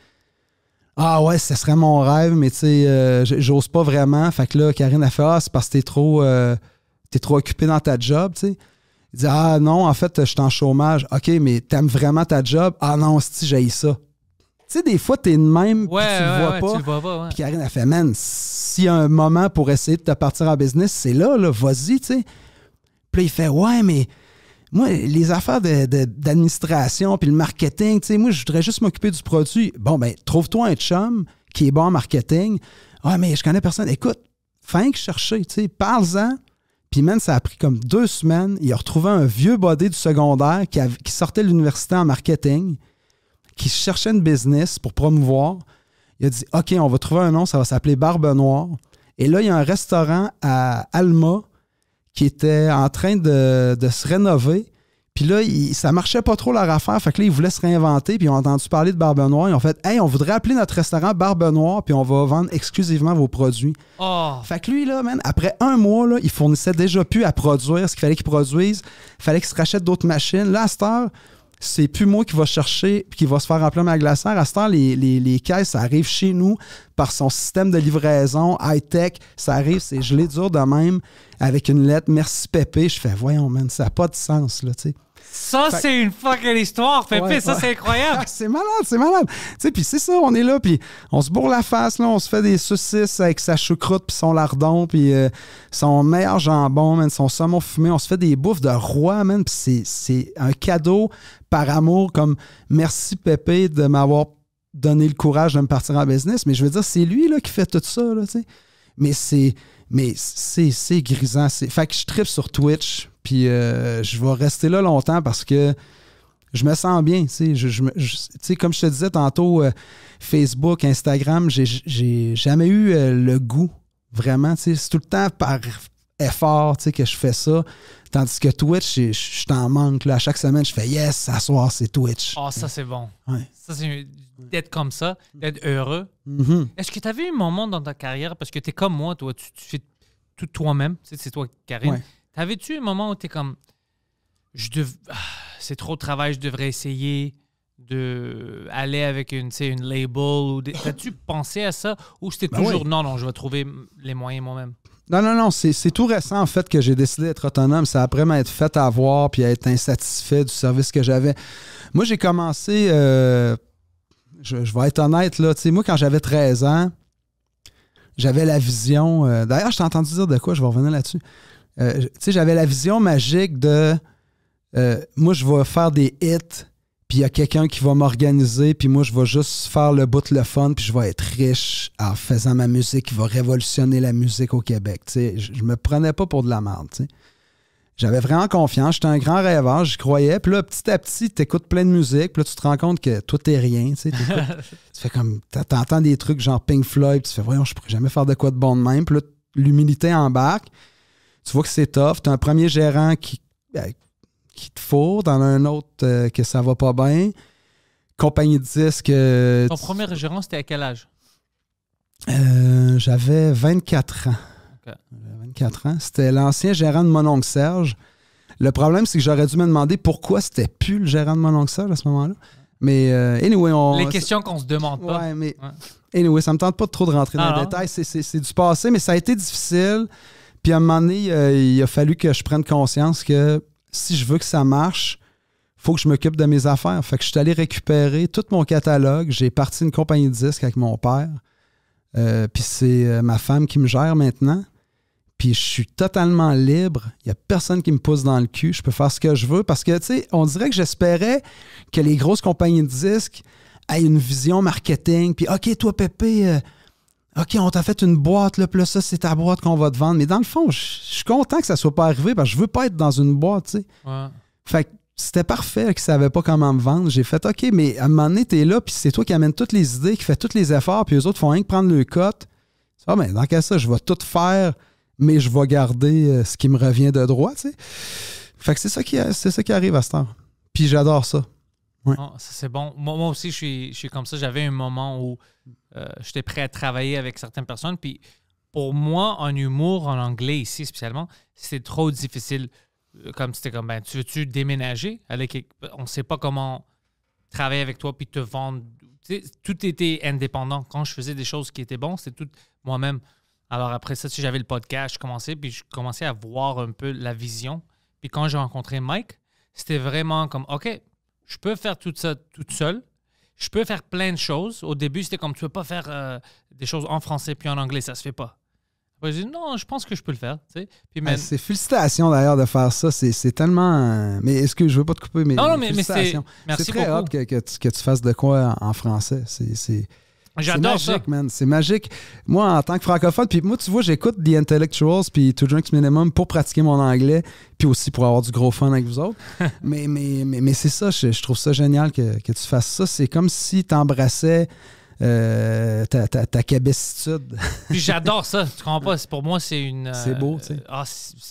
Ah ouais, ce serait mon rêve, mais tu sais, euh, j'ose pas vraiment. Fait que là, Karine a fait Ah, c'est parce que t'es trop, euh, trop occupé dans ta job, tu sais. Il dit Ah non, en fait, je suis en chômage. OK, mais t'aimes vraiment ta job Ah non, si j'ai ça. Tu sais, des fois, t'es de même, ouais, tu, le vois pas. Puis Karine a fait Man, s'il y a un moment pour essayer de partir en business, c'est là, là, vas-y, tu sais. Puis là, il fait Ouais, mais moi, les affaires d'administration puis le marketing, tu sais, moi, je voudrais juste m'occuper du produit. Bon, ben, trouve-toi un chum qui est bon en marketing. Ah, mais je connais personne. Écoute, fin que chercher, tu sais, parle-en. Puis, même, ça a pris comme deux semaines. Il a retrouvé un vieux body du secondaire qui, qui sortait de l'université en marketing, qui cherchait une business pour promouvoir. Il a dit OK, on va trouver un nom, ça va s'appeler Barbe Noire. Et là, il y a un restaurant à Alma qui était en train de, se rénover. Puis là, ça marchait pas trop leur affaire. Fait que là, ils voulaient se réinventer. Puis ils ont entendu parler de Barbe Noire. Ils ont fait Hey, on voudrait appeler notre restaurant Barbe Noire. Puis on va vendre exclusivement vos produits. Ah. Fait que lui, là, man, après un mois, il fournissait déjà plus à produire ce qu'il fallait qu'il produise. Il fallait qu'il se rachète d'autres machines. Là, à cette heure, c'est plus moi qui va chercher qui va se faire remplir ma glacière. À ce temps, les, les, caisses, ça arrive chez nous par son système de livraison high-tech. Ça arrive, c'est gelé dur de même avec une lettre Merci Pépé. Je fais, voyons, man, ça n'a pas de sens, là, tu sais. Ça, c'est une fucking histoire, Pépé. ça, c'est incroyable. [laughs] c'est malade, c'est malade. Tu puis c'est ça, on est là, puis on se bourre la face, on se fait des saucisses avec sa choucroute, puis son lardon, puis euh, son meilleur jambon, son saumon fumé. On se fait des bouffes de roi, même. puis c'est un cadeau par amour, comme merci, Pépé, de m'avoir donné le courage de me partir en business. Mais je veux dire, c'est lui, là, qui fait tout ça, tu sais. Mais c'est. Mais c'est grisant. Fait que je tripe sur Twitch puis euh, je vais rester là longtemps parce que je me sens bien. Tu je, comme je te disais tantôt, euh, Facebook, Instagram, j'ai jamais eu euh, le goût, vraiment. C'est tout le temps par effort que je fais ça. Tandis que Twitch, je, t'en manque. Là. À chaque semaine, je fais yes, à soir, c'est Twitch. Ah, ça, c'est bon. Ça, c'est d'être comme ça, d'être heureux. Mm-hmm. Est-ce que tu avais un moment dans ta carrière, parce que tu es comme moi, toi, tu, fais tout toi-même, c'est toi, Karine avais tu un moment où t'es comme, je ah, c'est trop de travail, je devrais essayer de avec une, une label ou des... tu pensé à ça ou c'était ben toujours non non je vais trouver les moyens moi-même non non non c'est tout récent en fait que j'ai décidé d'être autonome c'est après m'être fait avoir puis être insatisfait du service que j'avais moi j'ai commencé euh, je, vais être honnête là tu sais moi quand j'avais 13 ans j'avais la vision euh, d'ailleurs je t'ai entendu dire de quoi je vais revenir là-dessus euh, j'avais la vision magique de euh, moi, je vais faire des hits, puis il y a quelqu'un qui va m'organiser, puis moi, je vais juste faire le bout le fun, puis je vais être riche en faisant ma musique qui va révolutionner la musique au Québec. je, me prenais pas pour de la merde. J'avais vraiment confiance, j'étais un grand rêveur, j'y croyais. Puis là, petit à petit, tu écoutes plein de musique, puis là, tu te rends compte que tout est rien. [laughs] Tu, fais comme, t'entends des trucs genre Pink Floyd, puis tu fais, voyons, je pourrais jamais faire de quoi de bon de même. Puis là, l'humilité embarque tu vois que c'est tough. Tu as un premier gérant qui, ben, qui te fourre, dans un autre euh, que ça va pas bien. Compagnie de disques. Euh, Ton premier gérant, c'était à quel âge? Euh, j'avais 24 ans. 24 ans. C'était l'ancien gérant de mon Serge. Le problème, c'est que j'aurais dû me demander pourquoi c'était plus le gérant de mon Serge à ce moment-là. Mais anyway, on. Les questions qu'on se demande pas. mais. Anyway, ça me tente pas trop de rentrer dans ah les détails. C'est du passé, mais ça a été difficile. Puis à un moment donné, euh, il a fallu que je prenne conscience que si je veux que ça marche, faut que je m'occupe de mes affaires. Fait que je suis allé récupérer tout mon catalogue. J'ai parti une compagnie de disques avec mon père. Euh, puis c'est euh, ma femme qui me gère maintenant. Puis je suis totalement libre. Il n'y a personne qui me pousse dans le cul. Je peux faire ce que je veux parce que, tu sais, on dirait que j'espérais que les grosses compagnies de disques aient une vision marketing. Puis, OK, toi, Pépé, OK, on t'a fait une boîte, là, plus ça, c'est ta boîte qu'on va te vendre. Mais dans le fond, je suis content que ça soit pas arrivé parce que je veux pas être dans une boîte, tu sais. Fait que c'était parfait qu'ils savaient pas comment me vendre. J'ai fait OK, mais à un moment donné, t'es là, puis c'est toi qui amènes toutes les idées, qui fais tous les efforts, puis les autres font rien que prendre le cote. Ah, mais ben, dans quel ça, je vais tout faire, mais je vais garder euh, ce qui me revient de droit, tu sais. Fait que c'est ça qui, c'est ça qui arrive à ce temps. Puis j'adore ça. Ah, c'est bon. Moi, aussi, je suis, je suis comme ça. J'avais un moment où euh, j'étais prêt à travailler avec certaines personnes. Puis pour moi, en humour, en anglais ici spécialement, c'est trop difficile. Euh, comme c'était comme, ben, tu veux-tu déménager? avec On ne sait pas comment travailler avec toi puis te vendre. tout était indépendant. Quand je faisais des choses qui étaient bonnes, c'était tout moi-même. Alors après ça, si j'avais le podcast, je commençais, puis je commençais à voir un peu la vision. Puis quand j'ai rencontré Mike, c'était vraiment comme, OK, je peux faire tout ça toute seule je peux faire plein de choses. Au début, c'était comme tu peux pas faire euh, des choses en français puis en anglais, ça se fait pas. non, je pense que je peux le faire. Ben, c'est félicitations d'ailleurs de faire ça. C'est, tellement. Mais est-ce que je veux pas te couper, mais. Non, non mais, c'est. c'est très que, tu, que, tu, fasses de quoi en français. C'est, J'adore ça. man. C'est magique. Moi, en tant que francophone, puis moi, tu vois, j'écoute The Intellectuals puis Two Drinks Minimum pour pratiquer mon anglais, puis aussi pour avoir du gros fun avec vous autres. [laughs] mais mais, mais, c'est ça, je, trouve ça génial que, que tu fasses ça. C'est comme si tu embrassais euh, ta, cabestitude. [laughs] j'adore ça, tu comprends pas? Pour moi, c'est une. c'est beau, euh, tu sais. Ah,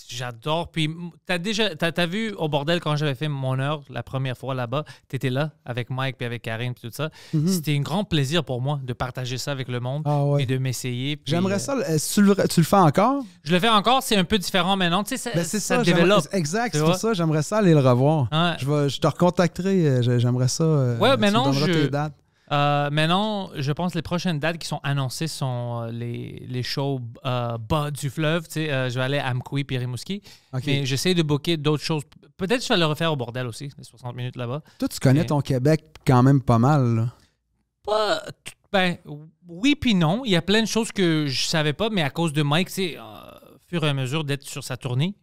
j'adore. Puis t'as déjà. vu au bordel quand j'avais fait mon heure la première fois là-bas, t'étais là avec Mike puis avec Karine puis tout ça. Mhm. C'était un grand plaisir pour moi de partager ça avec le monde ah et de m'essayer. J'aimerais euh, ça. Tu le, fais encore? Je le fais encore, c'est un peu différent maintenant. Tu ça, ben, développe. Exact, c'est pour ça, j'aimerais ça aller le revoir. Je, te recontacterai, j'aimerais ça. Ouais, ben mais non, je, euh, maintenant, je pense que les prochaines dates qui sont annoncées sont euh, les, les shows euh, bas du fleuve. je vais aller à Amkoui et Rimouski. Mais j'essaie de booker d'autres choses. Peut-être que je vais le refaire au bordel aussi, les 60 minutes là-bas. Toi, tu connais ton Québec quand même pas mal. Pas. Ben, oui puis non. Il y a plein de choses que je savais pas, mais à cause de Mike, c'est fur et à mesure d'être sur sa tournée,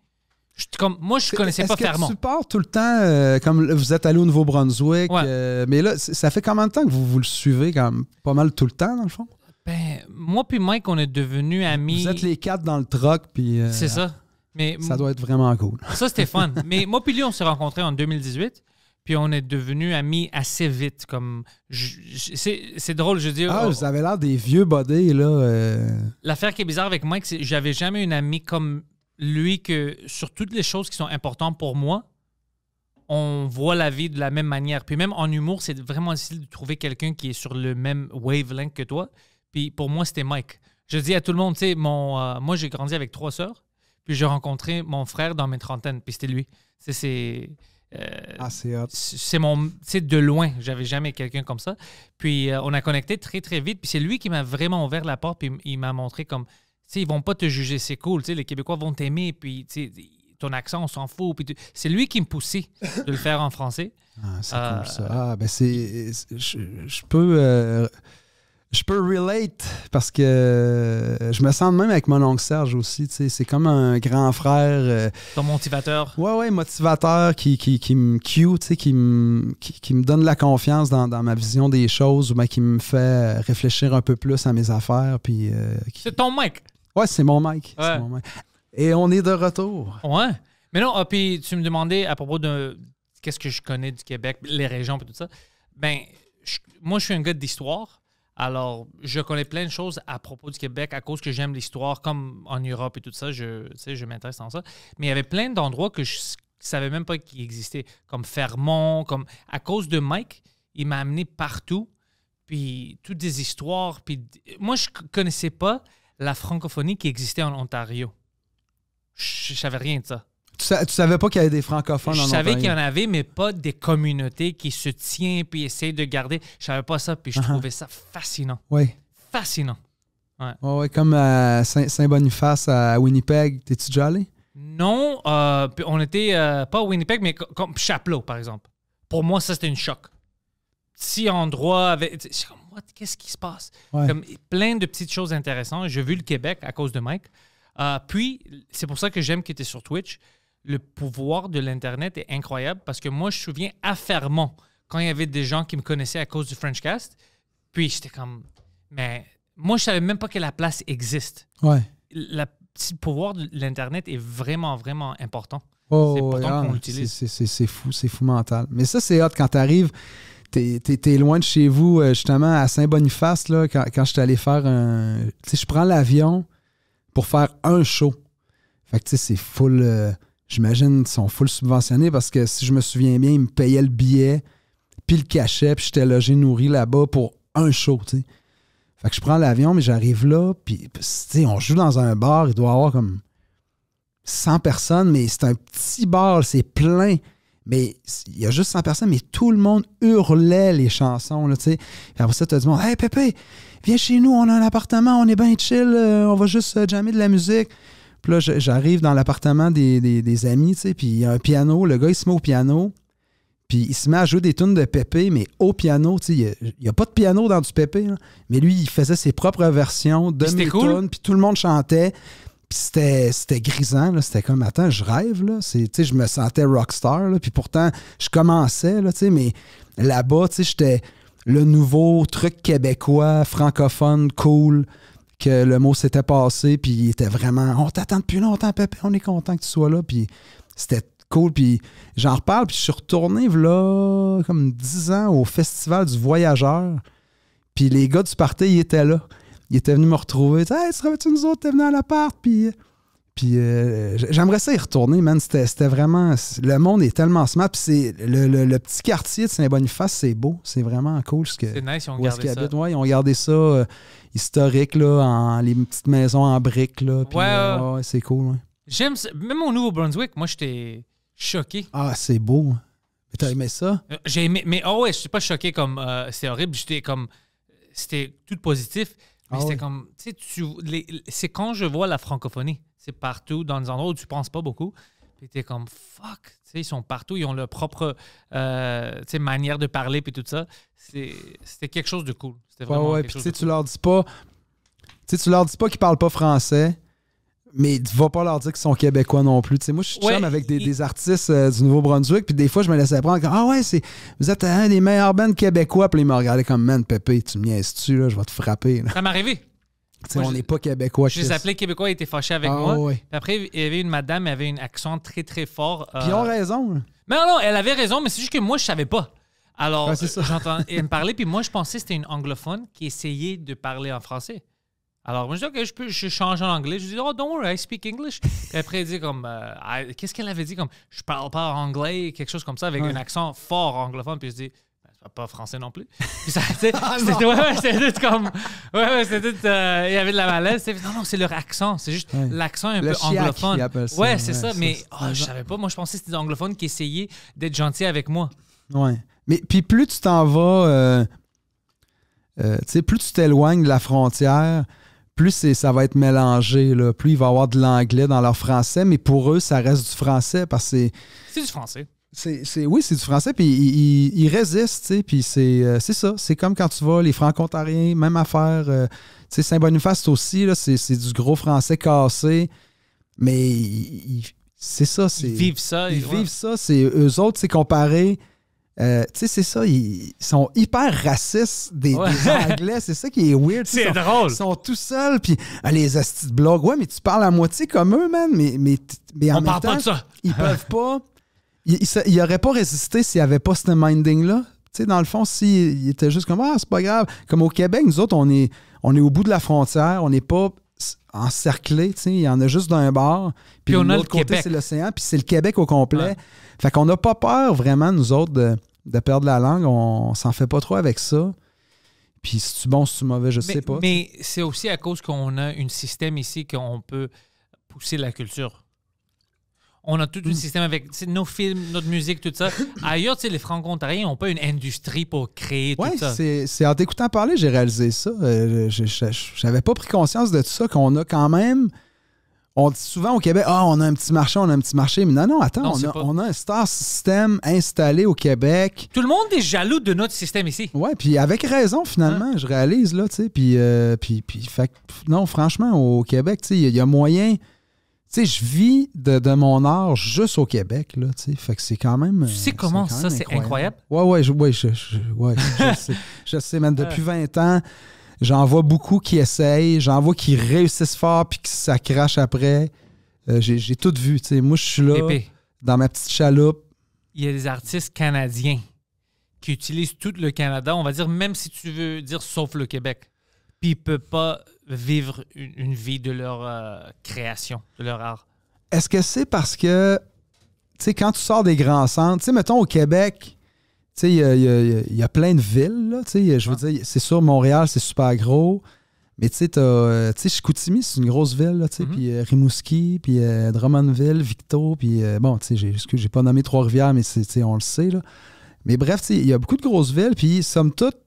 comme, moi, je connaissais pas que Tu pars tout le temps, euh, comme vous êtes allé au Nouveau-Brunswick, euh, mais là, ça fait combien de temps que vous, vous le suivez, comme pas mal tout le temps, dans le fond? Ben, moi puis Mike, on est devenus amis. Vous êtes les quatre dans le truck, puis. Euh, c'est ça. Mais, ça doit être vraiment cool. [laughs] Ça, c'était fun. mais moi puis lui, on s'est rencontrés en 2018. Puis on est devenus amis assez vite. Comme c'est drôle, je dis. Ah, vous avez l'air des vieux bodés, là. L'affaire qui est bizarre avec Mike, c'est que j'avais jamais une amie comme lui, que sur toutes les choses qui sont importantes pour moi, on voit la vie de la même manière. Puis même en humour, c'est vraiment difficile de trouver quelqu'un qui est sur le même wavelength que toi. Puis pour moi, c'était Mike. Je dis à tout le monde, tu sais, mon, euh, moi, j'ai grandi avec trois sœurs, puis j'ai rencontré mon frère dans mes trentaines, puis c'était lui. C'est. Euh, ah, c'est mon. C'est de loin, j'avais jamais quelqu'un comme ça. Puis euh, on a connecté très, très vite. Puis c'est lui qui m'a vraiment ouvert la porte, puis il m'a montré comme ils ils vont pas te juger, c'est cool. les Québécois vont t'aimer, puis ton accent, on s'en fout. C'est lui qui me poussait de le faire en français. [laughs] Ah, c'est cool ça. Euh, ah, ben c'est. Je, peux. Euh, je peux relate parce que euh, je me sens même avec mon oncle Serge aussi. C'est comme un grand frère. ton motivateur. Ouais, ouais, motivateur qui, qui, me cue, qui me, qui, qui, me donne la confiance dans, ma vision des choses ou qui me fait réfléchir un peu plus à mes affaires. Puis, C'est ton mec. Ouais, c'est mon, Mike. Et on est de retour. Ouais. Mais non, ah, puis tu me demandais à propos de qu'est-ce que je connais du Québec, les régions et tout ça. Ben, moi, je suis un gars d'histoire. Alors, je connais plein de choses à propos du Québec à cause que j'aime l'histoire, comme en Europe et tout ça. Je, sais, je m'intéresse dans ça. Mais il y avait plein d'endroits que je ne savais même pas qu'ils existaient, comme Fermont, comme à cause de Mike, il m'a amené partout. Puis toutes des histoires. Puis moi, je connaissais pas la francophonie qui existait en Ontario. Je, savais rien de ça. Tu, savais pas qu'il y avait des francophones en Ontario? Je savais qu'il y en avait, mais pas des communautés qui se tiennent puis essayent de garder. Je savais pas ça, puis je uh-huh. trouvais ça fascinant. Oui. Fascinant. Ouais. comme euh, Saint-Boniface à Winnipeg, t'es-tu déjà allé? Non, euh, on était euh, pas à Winnipeg, mais comme Chapelot, par exemple. Pour moi, ça, c'était une choc petit endroit avec. qu'est-ce qui se passe? Comme, plein de petites choses intéressantes. J'ai vu le Québec à cause de Mike. Euh, puis, c'est pour ça que j'aime qu'il était sur Twitch. Le pouvoir de l'Internet est incroyable parce que moi, je me souviens à Fermont, quand il y avait des gens qui me connaissaient à cause du Frenchcast. Puis, j'étais comme, mais moi, je savais même pas que la place existe. Ouais. La, le pouvoir de l'Internet est vraiment, vraiment important. Oh, c'est qu'on l'utilise. fou, c'est fou mental. Mais ça, c'est hot quand tu arrives t'es loin de chez vous, euh, justement, à Saint-Boniface, là, quand, quand je suis allé faire un. Tu sais, je prends l'avion pour faire un show. Fait que, tu sais, c'est full. Euh, j'imagine, qu'ils sont full subventionnés parce que si je me souviens bien, ils me payaient le billet, puis le cachet, puis j'étais logé, nourri là-bas pour un show, tu sais. Fait que je prends l'avion, mais j'arrive là, puis, tu sais, on joue dans un bar, il doit y avoir comme 100 personnes, mais c'est un petit bar, c'est plein. Mais il y a juste 100 personnes, mais tout le monde hurlait les chansons. Là, sais. Puis après ça, tu as du monde Hey Pépé, viens chez nous, on a un appartement, on est bien chill, euh, on va juste euh, jammer de la musique. Puis là, j'arrive dans l'appartement des, amis, tu puis il y a un piano, le gars, il se met au piano, puis il se met à jouer des tunes de Pépé, mais au piano, tu il n'y a, pas de piano dans du Pépé, hein. mais lui, il faisait ses propres versions de mes tunes, puis tout le monde chantait. Puis c'était grisant, c'était comme, attends, je rêve, là. Je me sentais rockstar, Puis pourtant, je commençais, là, mais là-bas, j'étais le nouveau truc québécois, francophone, cool, que le mot s'était passé, puis il était vraiment, on t'attend depuis longtemps, Pépé, on est content que tu sois là. Puis c'était cool. Puis j'en reparle, puis je suis retourné, là, comme 10 ans, au Festival du Voyageur. Puis les gars du parti, ils étaient là il était venu me retrouver. Hey, tu tu nous autres, t'es venu à l'appart? Puis, puis euh, j'aimerais ça y retourner, man. C'était vraiment. Le monde est tellement smart. Puis le, le, petit quartier de Saint-Boniface, c'est beau. C'est vraiment cool. Ce c'est nice, ils ont gardé ça. ils ont gardé ça euh, historique, là, en, les petites maisons en briques. Là, puis, ouais, euh, c'est cool. J'aime Même au Nouveau-Brunswick, moi, j'étais choqué. Ah, c'est beau. T'as aimé ça? J'ai aimé. Mais oh ouais, je suis pas choqué comme. c'est horrible. J'étais comme. C'était tout positif ah c'est comme, c'est quand je vois la francophonie. C'est partout, dans des endroits où tu penses pas beaucoup. Puis t'es comme, fuck, ils sont partout, ils ont leur propre euh, manière de parler, puis tout ça. C'était quelque chose de cool. ouais, puis tu leur dis pas, tu leur dis pas qu'ils parlent pas français. Mais tu vas pas leur dire qu'ils sont québécois non plus. moi, je suis avec des, artistes euh, du Nouveau-Brunswick, puis des fois, je me laissais prendre Ah ouais, c'est vous êtes un des meilleurs bands québécois. Puis ils me regardé comme Man, Pépé, tu me niaises-tu, là, je vais te frapper. Ça m'est arrivé. on n'est pas québécois. Je les appelais québécois, ils étaient fâchés avec ah moi. Après, il y avait une madame, elle avait un accent très, très fort. Puis ils ont euh, raison. Hein. Mais non, non, elle avait raison, mais c'est juste que moi, je savais pas. Alors, j'entends, elle me parler, puis moi, je pensais que c'était une anglophone qui essayait de parler en français. Alors, moi, je dis, OK, je, peux, je change en anglais. Je dis, oh, don't worry, I speak English. Et après, elle dit comme, euh, qu'est-ce qu'elle avait dit? Comme, je parle pas anglais, quelque chose comme ça, avec un accent fort anglophone. Puis je dis, ben, pas français non plus. [laughs] Puis ça, c'était ah, ouais, c'était comme. Ouais, ouais, c'était tout. Euh, il y avait de la malaise. Non, non, c'est leur accent. C'est juste l'accent un peu anglophone. Ça, ouais, c'est ça. Mais oh, je savais pas. Moi, je pensais que c'était des anglophones qui essayaient d'être gentils avec moi. Ouais. Mais puis plus tu t'en vas. Euh, tu sais, plus tu t'éloignes de la frontière, plus ça va être mélangé, plus il va y avoir de l'anglais dans leur français, mais pour eux, ça reste du français parce que c'est. du français. oui, c'est du français, puis ils, résistent, puis euh, c'est ça. C'est comme quand tu vas, les franco-ontariens, même affaire. Euh, tu Saint-Boniface aussi, c'est du gros français cassé, mais c'est ça. Ils vivent ça. Ils vivent ça. C'est, eux autres, c'est comparé euh, tu sais, c'est ça, ils sont hyper racistes des, Anglais. C'est ça qui est weird. C'est drôle. Ils sont tout seuls, puis ah, les astis de blog. Ouais, mais tu parles à moitié comme eux, man. Mais, mais, en même temps, ils [laughs] peuvent pas. Ils auraient pas résisté s'il n'y avait pas ce minding-là. Tu sais, dans le fond, s'ils étaient juste comme Ah, c'est pas grave. Comme au Québec, nous autres, on est, on est au bout de la frontière, on n'est pas encerclé, tu sais, il y en a juste d'un bord. Puis, on a le côté, c'est l'océan, puis c'est le Québec au complet. Fait qu'on n'a pas peur vraiment, nous autres, de, de perdre la langue. On, s'en fait pas trop avec ça. Puis si tu bon, si tu mauvais, je sais pas. Mais c'est aussi à cause qu'on a un système ici qu'on peut pousser la culture. On a tout un hmm. système avec nos films, notre musique, tout ça. [coughs] Ailleurs, les Franco-Ontariens n'ont pas une industrie pour créer tout ça. C'est en t'écoutant parler, j'ai réalisé ça. Euh, j'avais je n'avais pas pris conscience de tout ça, qu'on a quand même on dit souvent au Québec, ah, on a un petit marché, on a un petit marché. Mais non, non, attends, on, a, un star system installé au Québec. Tout le monde est jaloux de notre système ici. Ouais, puis avec raison, finalement, hein? je réalise, là, tu sais. Puis, euh, puis, fait, non, franchement, au Québec, tu sais, il y, a moyen. Tu sais, je vis de, mon art juste au Québec, là, tu sais. Fait que c'est quand même. Tu sais comment ça, c'est incroyable. Oui, Ouais, ouais, je, [laughs] sais, je sais, depuis 20 euh. ans. J'en vois beaucoup qui essayent, j'en vois qui réussissent fort puis que ça crache après. Euh, j'ai tout vu. sais, Moi, je suis là, dans ma petite chaloupe. Il y a des artistes canadiens qui utilisent tout le Canada, on va dire, même si tu veux dire sauf le Québec. Puis ils ne peuvent pas vivre une, vie de leur euh, création, de leur art. Est-ce que c'est parce que, tu sais, quand tu sors des grands centres, tu sais, mettons au Québec, il y a, plein de villes, je veux ah. dire, c'est sûr, Montréal, c'est super gros. Mais tu sais, euh, Chicoutimi, c'est une grosse ville, mhm. puis euh, Rimouski, puis euh, Drummondville, Victo, puis bon, tu sais, j'ai pas nommé Trois-Rivières, mais on le sait, Mais bref, il y a beaucoup de grosses villes, puis somme toute,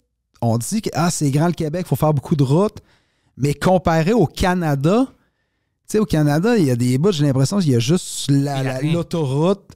on dit que ah, c'est grand le Québec, il faut faire beaucoup de routes, mais comparé au Canada, tu au Canada, il y a des bouts, j'ai l'impression qu'il y a juste l'autoroute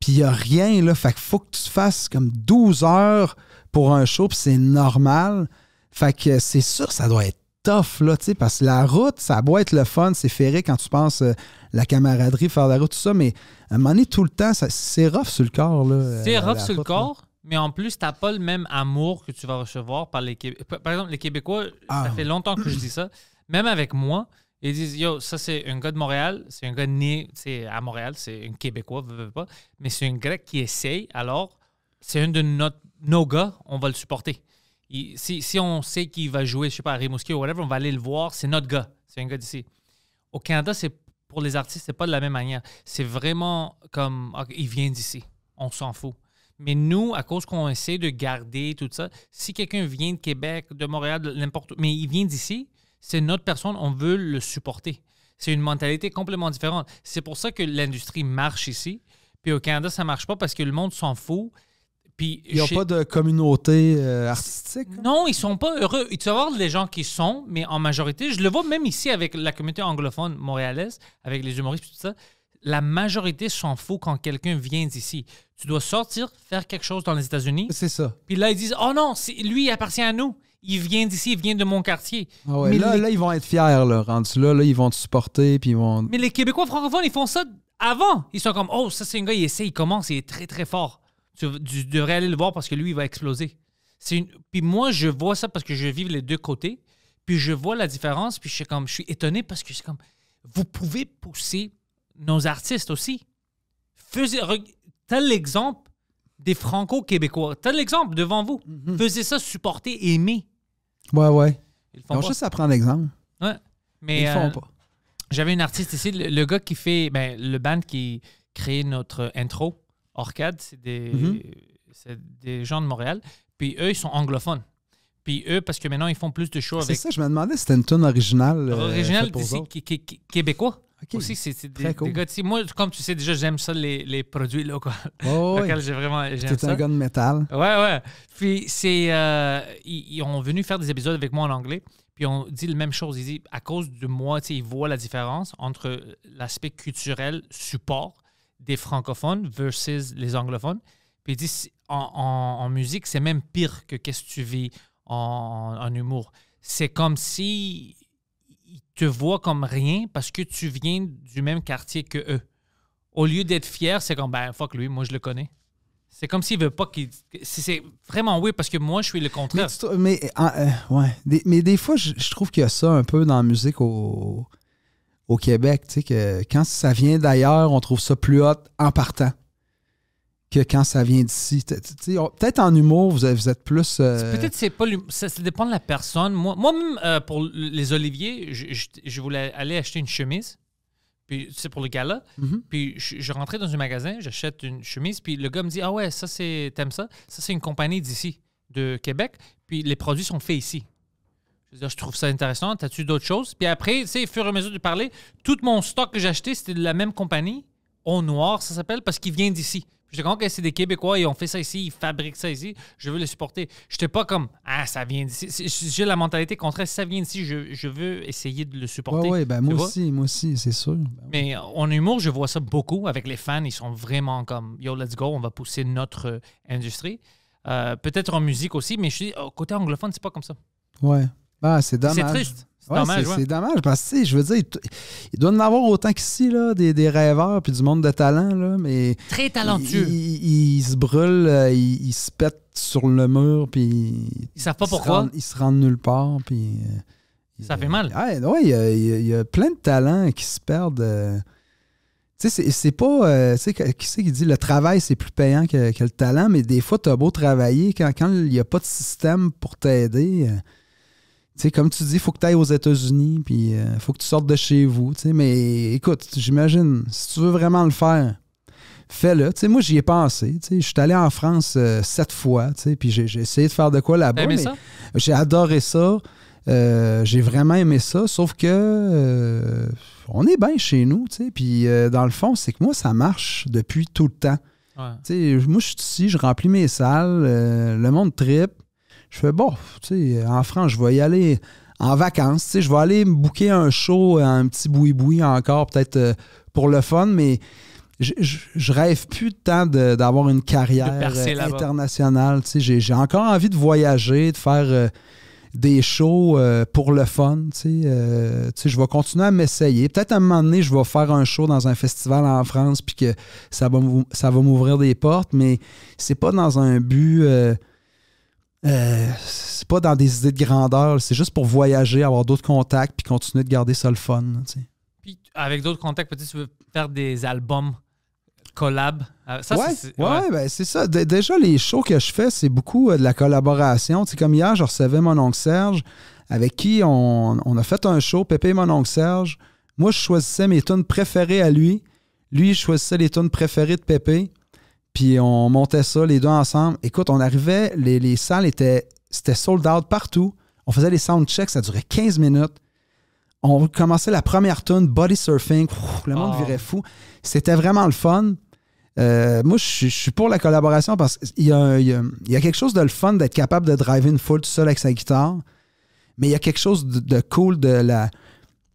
puis il n'y a rien, là. Fait faut que tu fasses comme 12 heures pour un show, puis c'est normal. Fait que c'est sûr, ça doit être tough, là, parce que la route, ça doit être le fun, c'est ferré quand tu penses euh, la camaraderie, faire la route, tout ça, mais à un moment donné, tout le temps, c'est rough sur le corps, là. Euh, c'est rough sur le corps, mais en plus, t'as pas le même amour que tu vas recevoir par les Québécois. Par exemple, les Québécois, ah ça fait longtemps que je dis ça, même avec moi, ils disent, yo, ça c'est un gars de Montréal, c'est un gars né à Montréal, c'est un Québécois, pas, mais c'est un Grec qui essaye, alors c'est un de notre, nos gars, on va le supporter. si, si, on sait qu'il va jouer, je sais pas, à Rimouski ou whatever, on va aller le voir, c'est notre gars, c'est un gars d'ici. Au Canada, c'est pour les artistes, c'est pas de la même manière. C'est vraiment comme, il vient d'ici, on s'en fout. Mais nous, à cause qu'on essaie de garder tout ça, si quelqu'un vient de Québec, de Montréal, n'importe où, mais il vient d'ici, c'est notre personne, on veut le supporter. C'est une mentalité complètement différente. C'est pour ça que l'industrie marche ici. Puis au Canada, ça marche pas parce que le monde s'en fout. Puis n'y a pas de communauté euh, artistique? Non, ils sont pas heureux. Tu vas voir les gens qui sont, mais en majorité, je le vois même ici avec la communauté anglophone montréalaise, avec les humoristes tout ça. La majorité s'en fout quand quelqu'un vient d'ici. Tu dois sortir, faire quelque chose dans les États-Unis. C'est ça. Puis là, ils disent Oh non, lui, il appartient à nous il vient d'ici, il vient de mon quartier. Ah mais là, là, ils vont être fiers, là, rendus là, là, ils vont te supporter, puis Mais les Québécois francophones, ils font ça avant. Ils sont comme, oh, ça, c'est un gars, il essaie, il commence, il est très, très fort. Tu, devrais aller le voir parce que lui, il va exploser. Puis moi, je vois ça parce que je vis les deux côtés, puis je vois la différence, puis je suis, comme, je suis étonné parce que c'est comme, vous pouvez pousser nos artistes aussi. Faisez... Tel exemple des franco-québécois, tel exemple devant vous. Mm ça supporter, aimer. Ouais, ouais. Ils, juste à prendre l'exemple. Ouais. Mais, ils font euh, pas. J'avais un artiste ici, le, gars qui fait. Ben, le band qui crée notre intro, Orcade, c'est des, mhm. des gens de Montréal. Puis eux, ils sont anglophones. Puis eux, parce que maintenant, ils font plus de shows avec. C'est ça, je me demandais si c'était une tune originale. Euh, originale, québécois. Aussi, c'est des, Moi, comme tu sais déjà, j'aime ça, les, les produits locaux. [laughs] Oh, j'ai vraiment. un gars de métal. Ouais, ouais. Puis, c'est. Euh, ils, ont venu faire des épisodes avec moi en anglais. Puis, on dit la même chose. Ils disent, à cause de moi, ils voient la différence entre l'aspect culturel, support des francophones versus les anglophones. Puis, ils disent, en, musique, c'est même pire que qu'est-ce que tu vis en, en humour. C'est comme si te vois comme rien parce que tu viens du même quartier que eux. Au lieu d'être fier, c'est comme, ben, fuck lui, moi je le connais. C'est comme s'il veut pas qu'il. C'est vraiment oui parce que moi, je suis le contraire. Mais, ah, euh, Des, fois, je, trouve qu'il y a ça un peu dans la musique au, au Québec. Tu sais, que quand ça vient d'ailleurs, on trouve ça plus hot en partant que quand ça vient d'ici. Peut-être en humour, vous, êtes plus. Euh, peut-être c'est pas ça, dépend de la personne. Moi, même euh, pour les oliviers, je, voulais aller acheter une chemise. Puis c'est pour le gala. Mm-hmm. Puis je, rentrais dans un magasin, j'achète une chemise. Puis le gars me dit Ah ouais, ça c'est. T'aimes ça Ça c'est une compagnie d'ici, de Québec. Puis les produits sont faits ici. Je, veux je trouve ça intéressant. T'as-tu d'autres choses? Puis après, tu sais, au fur et à mesure de parler, tout mon stock que j'ai acheté, c'était de la même compagnie, au noir, ça s'appelle, parce qu'il vient d'ici. Je suis content que c'est des Québécois, ils ont fait ça ici, ils fabriquent ça ici, je veux le supporter. Je n'étais pas comme, ah, ça vient d'ici. J'ai la mentalité contraire, si ça vient d'ici, je, veux essayer de le supporter. Oui, ouais, ben moi aussi, moi aussi, c'est sûr. Ben mais en humour, je vois ça beaucoup avec les fans, ils sont vraiment comme, yo, let's go, on va pousser notre euh, industrie. Euh, peut-être en musique aussi, mais je suis oh, côté anglophone, c'est pas comme ça. Ouais. Ah, c'est dommage. C'est triste. C'est dommage. C'est dommage parce que, je veux dire, il doit en avoir autant qu'ici, des, des rêveurs puis du monde de talent. Là, mais Très talentueux. Ils se brûlent, euh, ils se pètent sur le mur, puis. Ils savent pas pourquoi. ils se rendent nulle part, puis. Euh, Ça fait mal. Ouais, il, y a, plein de talents qui se perdent. Euh. Tu sais, c'est pas. tu sais, qui c'est qui dit le travail, c'est plus payant que, le talent, mais des fois, tu as beau travailler, quand il n'y a pas de système pour t'aider, comme tu dis, il faut que tu ailles aux États-Unis, puis il euh, faut que tu sortes de chez vous. Mais écoute, j'imagine, si tu veux vraiment le faire, fais-le. moi, j'y ai pensé. Je suis allé en France euh, sept fois, puis j'ai, essayé de faire de quoi là-bas. j'ai adoré ça. Euh, j'ai vraiment aimé ça, sauf que on est bien chez nous, Puis dans le fond, c'est que moi, ça marche depuis tout le temps. Moi, je suis ici, je remplis mes salles, le monde tripe. Je fais, bon, tu sais, en France, je vais y aller en vacances. Tu sais, je vais aller me booker un show, euh, un petit boui-boui encore, peut-être euh, pour le fun, mais je, rêve plus temps d'avoir une carrière euh, internationale. Tu sais, J'ai encore envie de voyager, de faire des shows pour le fun. Tu sais, je vais continuer à m'essayer. Peut-être à un moment donné, je vais faire un show dans un festival en France puis que ça va, ça va m'ouvrir des portes, mais c'est pas dans un but euh, c'est pas dans des idées de grandeur, c'est juste pour voyager, avoir d'autres contacts, puis continuer de garder ça le fun. Puis avec d'autres contacts, peut-être tu veux faire des albums collab. Ah, ça, ouais, c'est ben, ça. déjà, les shows que je fais, c'est beaucoup euh, de la collaboration. comme hier, je recevais mon oncle Serge, avec qui on, on a fait un show, Pépé et mon oncle Serge. Moi, je choisissais mes tunes préférées à lui. Lui, je choisissais les tunes préférées de Pépé. Puis on montait ça, les deux ensemble. Écoute, on arrivait, les, salles étaient, c'était sold out partout. On faisait les sound checks, ça durait 15 minutes. On commençait la première tune, body surfing. le monde ah. virait fou. C'était vraiment le fun. Euh, moi, je, suis pour la collaboration parce qu'il y, a, quelque chose de le fun d'être capable de driver une foule tout seul avec sa guitare. Mais il y a quelque chose de cool de la,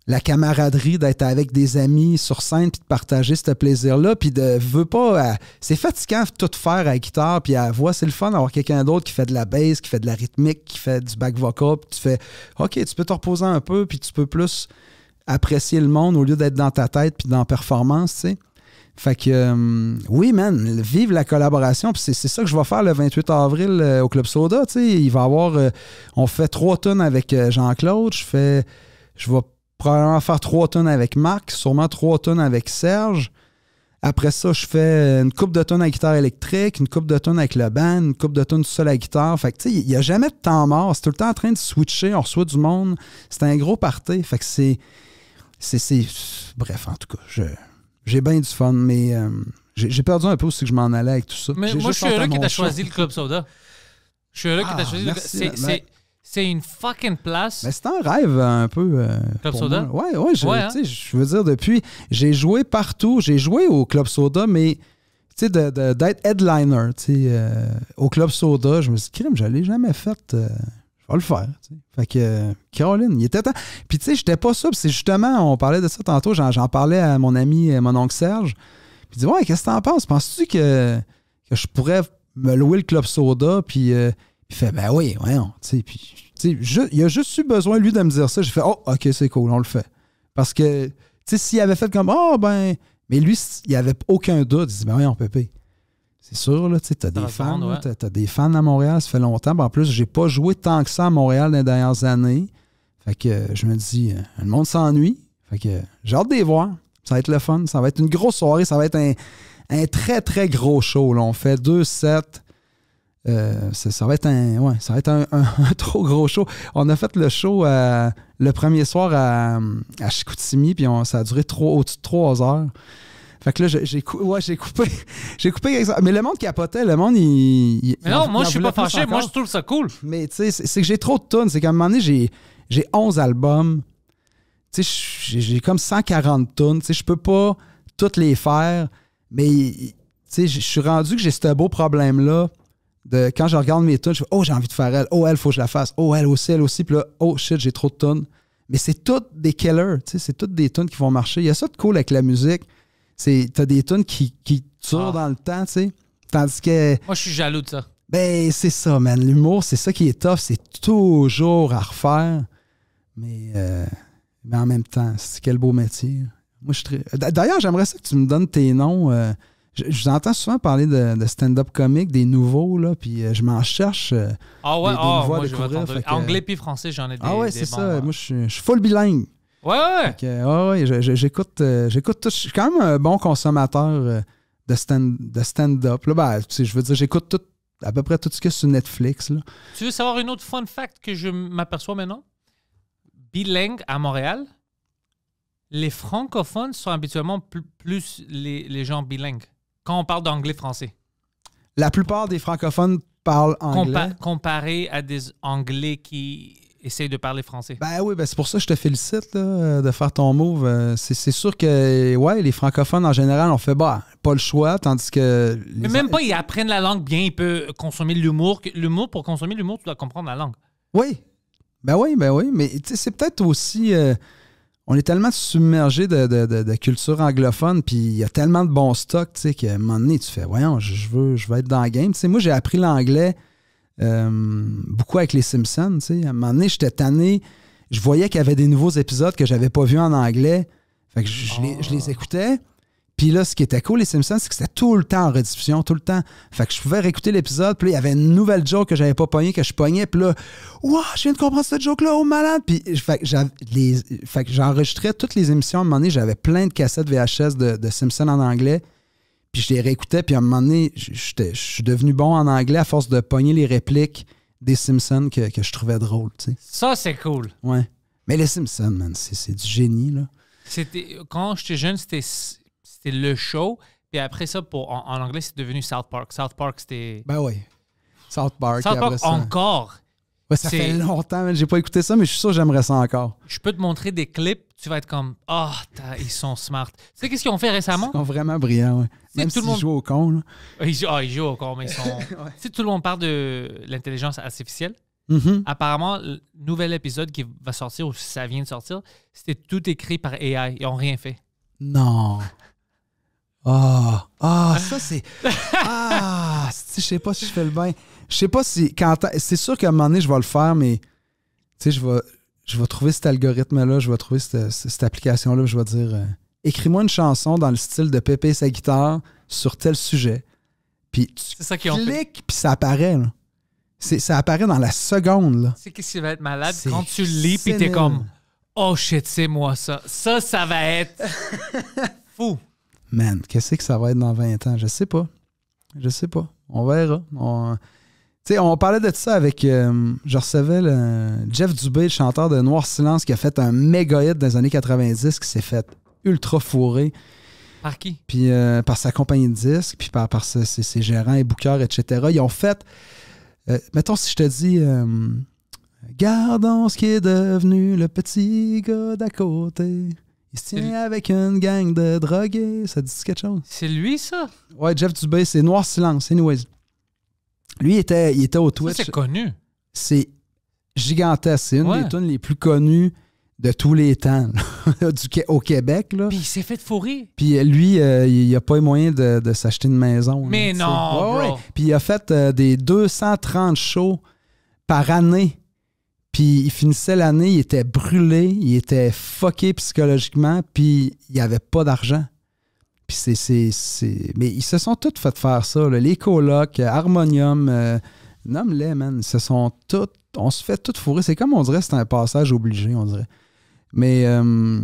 la camaraderie d'être avec des amis sur scène puis de partager ce plaisir là puis de veux pas euh, c'est fatigant tout faire à guitare puis à voix c'est le fun d'avoir quelqu'un d'autre qui fait de la bass qui fait de la rythmique qui fait du back vocal puis tu fais OK tu peux te reposer un peu puis tu peux plus apprécier le monde au lieu d'être dans ta tête puis dans performance tu sais fait que euh, oui man vive la collaboration puis c'est ça que je vais faire le 28 avril euh, au club Soda tu sais il va avoir on fait trois tonnes avec Jean-Claude je fais je vais probablement faire trois tonnes avec Marc, sûrement trois tonnes avec Serge. Après ça, je fais une coupe de tonnes à guitare électrique, une coupe de tonnes avec le band, une coupe de tonnes seule seul à guitare. Fait que, tu sais, il n'y a jamais de temps mort. C'est tout le temps en train de switcher. On reçoit du monde. C'est un gros party. Fait que c'est. c'est, Bref, en tout cas, j'ai bien du fun, mais euh, j'ai perdu un peu aussi que je m'en allais avec tout ça. Mais moi, je suis heureux que tu choisi le Club Soda. Je suis heureux ah, que choisi le Club ben, c'est une fucking place. Mais c'est un rêve euh, un peu. Euh, Club Soda? Ouais, ouais, je, hein? je veux dire, depuis, j'ai joué partout. J'ai joué au Club Soda, mais d'être headliner, euh, au Club Soda, je me suis dit, crime, je l'ai jamais fait. je vais le faire. Fait que, Caroline, il était temps. Puis, tu sais, j'étais pas ça. c'est justement, on parlait de ça tantôt. J'en parlais à mon ami, mon oncle Serge. Puis, il dit, ouais, qu'est-ce que t'en penses? Penses-tu que, je pourrais me louer le Club Soda? Puis, il fait, ben oui, ouais Tu sais, puis je, il a juste eu besoin, lui, de me dire ça. J'ai fait Oh, ok, c'est cool, on le fait. Parce que, tu sais, s'il avait fait comme oh, ben. Mais lui, il n'y avait aucun doute. Il dit Ben oui, on peut C'est sûr, là, tu as des fans. des fans à Montréal, ça fait longtemps. en plus, j'ai pas joué tant que ça à Montréal dans les dernières années. Fait que euh, je me dis, euh, le monde s'ennuie. Fait que j'ai hâte de voir. Ça va être le fun. Ça va être une grosse soirée. Ça va être un, très, très gros show. Là. On fait deux sets. Euh, ça, va être un, ça va [laughs] un, trop gros show. On a fait le show euh, le premier soir à, Chicoutimi, puis ça a duré au-dessus de trois heures. Fait que là, j'ai coupé. [laughs] j'ai coupé. Mais le monde capotait. Le monde, il. mais non, moi, je suis pas fâché. Moi, je trouve ça cool. Mais tu sais, c'est que j'ai trop de tonnes. C'est qu'à un moment donné, j'ai 11 albums. j'ai comme 140 tonnes. Tu sais, je peux pas toutes les faire. Mais je suis rendu que j'ai ce beau problème-là quand je regarde mes tunes, je fais Oh, j'ai envie de faire elle. Oh, elle, faut que je la fasse. Oh, elle aussi, elle aussi. Puis là, oh shit, j'ai trop de tunes. Mais c'est toutes des killers. C'est toutes des tunes qui vont marcher. Il y a ça de cool avec la musique. T'as des tunes qui, qui ah. dans le temps. sais Tandis que. Moi, je suis jaloux de ça. Ben, c'est ça, man. L'humour, c'est ça qui est tough. C'est toujours à refaire. Mais, euh, mais en même temps, c'est quel beau métier. Moi, je D'ailleurs, j'aimerais ça que tu me donnes tes noms. Euh, je, vous entends souvent parler de, stand-up comique, des nouveaux, là, puis euh, je m'en cherche. Euh, ah ouais, ah, moi, je découvrir, Anglais puis français, j'en ai ah des. Ah ouais, c'est ça. Hein. Moi, je suis, full bilingue. Ouais, ouais. ouais, j'écoute, euh, j'écoute tout. Je suis quand même un bon consommateur de, stand, stand-up. Là, ben, je veux dire, j'écoute tout, à peu près tout ce qu'il y a sur Netflix. Tu veux savoir une autre fun fact que je m'aperçois maintenant? Bilingue à Montréal, les francophones sont habituellement plus, les gens bilingues. Quand on parle d'anglais-français. La plupart des francophones parlent anglais. comparé à des anglais qui essayent de parler français. Ben oui, ben c'est pour ça que je te félicite de faire ton move. Euh, c'est sûr que ouais, les francophones en général ont fait bah, pas le choix, tandis que. Mais même pas, ils apprennent la langue bien, ils peuvent consommer l'humour. L'humour, pour consommer l'humour, tu dois comprendre la langue. Oui. Ben oui, ben oui. Mais c'est peut-être aussi. Euh, on est tellement submergé de, de, culture anglophone, puis il y a tellement de bons stocks, tu sais, qu'à un moment donné, tu fais, voyons, je veux, je vais être dans le game. Tu sais, moi, j'ai appris l'anglais euh, beaucoup avec les Simpsons, tu sais. À un moment donné, j'étais tanné. Je voyais qu'il y avait des nouveaux épisodes que j'avais pas vus en anglais. Fait que les, je les ah. écoutais. Puis là, ce qui était cool, les Simpsons, c'est que c'était tout le temps en rediffusion, tout le temps. Fait que je pouvais réécouter l'épisode, puis il y avait une nouvelle joke que j'avais pas pognée, que je pognais, puis là, wow, je viens de comprendre cette joke-là, oh malade! Puis fait que j'enregistrais toutes les émissions. À un moment donné, j'avais plein de cassettes VHS de, de Simpsons en anglais, puis je les réécoutais, puis à un moment donné, je suis devenu bon en anglais à force de pogner les répliques des Simpsons que, que je trouvais drôles, tu sais. Ça, c'est cool. Ouais. Mais les Simpsons, man, c'est du génie, là. Quand j'étais jeune, c'était c'est le show. Puis après ça, pour, en, anglais, c'est devenu South Park. South Park, c'était. Ben oui. South Park. South Park encore. ça fait longtemps, j'ai pas écouté ça, mais je suis sûr que j'aimerais ça encore. Je peux te montrer des clips, tu vas être comme Ah, oh, ils sont smart. Tu sais, qu'est-ce qu'ils ont fait récemment Ils sont vraiment brillants, Même si jouent au con. Là. Ah, ah, ils, jouent, au con, mais ils sont. [laughs] tout le monde parle de l'intelligence artificielle. Mm-hmm. Apparemment, le nouvel épisode qui va sortir, ou ça vient de sortir, c'était tout écrit par AI. Ils n'ont rien fait. Non. Ah, ah, ça c'est. [laughs] Ah, je sais pas si je fais le bain. Je sais pas si. quand C'est sûr qu'à un moment donné, je vais le faire, mais tu sais, je vais, je vais trouver cet algorithme-là, je vais trouver cette, application-là, je vais dire euh, écris-moi une chanson dans le style de Pépé et sa guitare sur tel sujet. Puis tu cliques, puis ça apparaît. Ça apparaît dans la seconde. C'est qu'est-ce qui va être malade quand tu le lis, puis t'es comme Oh shit, c'est moi ça. Ça, ça va être [laughs] fou man, qu'est-ce que ça va être dans 20 ans? Je sais pas. Je sais pas. On verra. On... sais, on parlait de ça avec. Euh, je recevais Jeff Dubé, le chanteur de Noir Silence, qui a fait un méga hit dans les années 90, qui s'est fait ultra fourré. Par qui Puis euh, par sa compagnie de disques, puis par, ses, gérants et bookers, etc. Ils ont fait. Euh, mettons, si je te dis. Gardons ce qui est devenu le petit gars d'à côté. Il se tient avec une gang de drogués. Ça dit quelque chose? C'est lui, ça? Ouais, Jeff Dubé, c'est Noir Silence, anyways. Lui, il était, il était au Twitch. C'est connu. C'est gigantesque. C'est une des tunes les plus connues de tous les temps [laughs] au Québec. Là. Puis il s'est fait fourrir. Puis euh, lui, euh, il n'a pas eu moyen de, de s'acheter une maison. Mais non! Puis il a fait euh, des 230 shows par année puis il finissait l'année, il était brûlé, il était fucké psychologiquement, puis il n'y avait pas d'argent. Puis c'est, Mais ils se sont tous fait faire ça. Les colocs, euh, Harmonium, euh, nomme-les, man. se sont tous. On se fait tout fourrer. C'est comme on dirait, c'est un passage obligé, on dirait. Mais. Euh,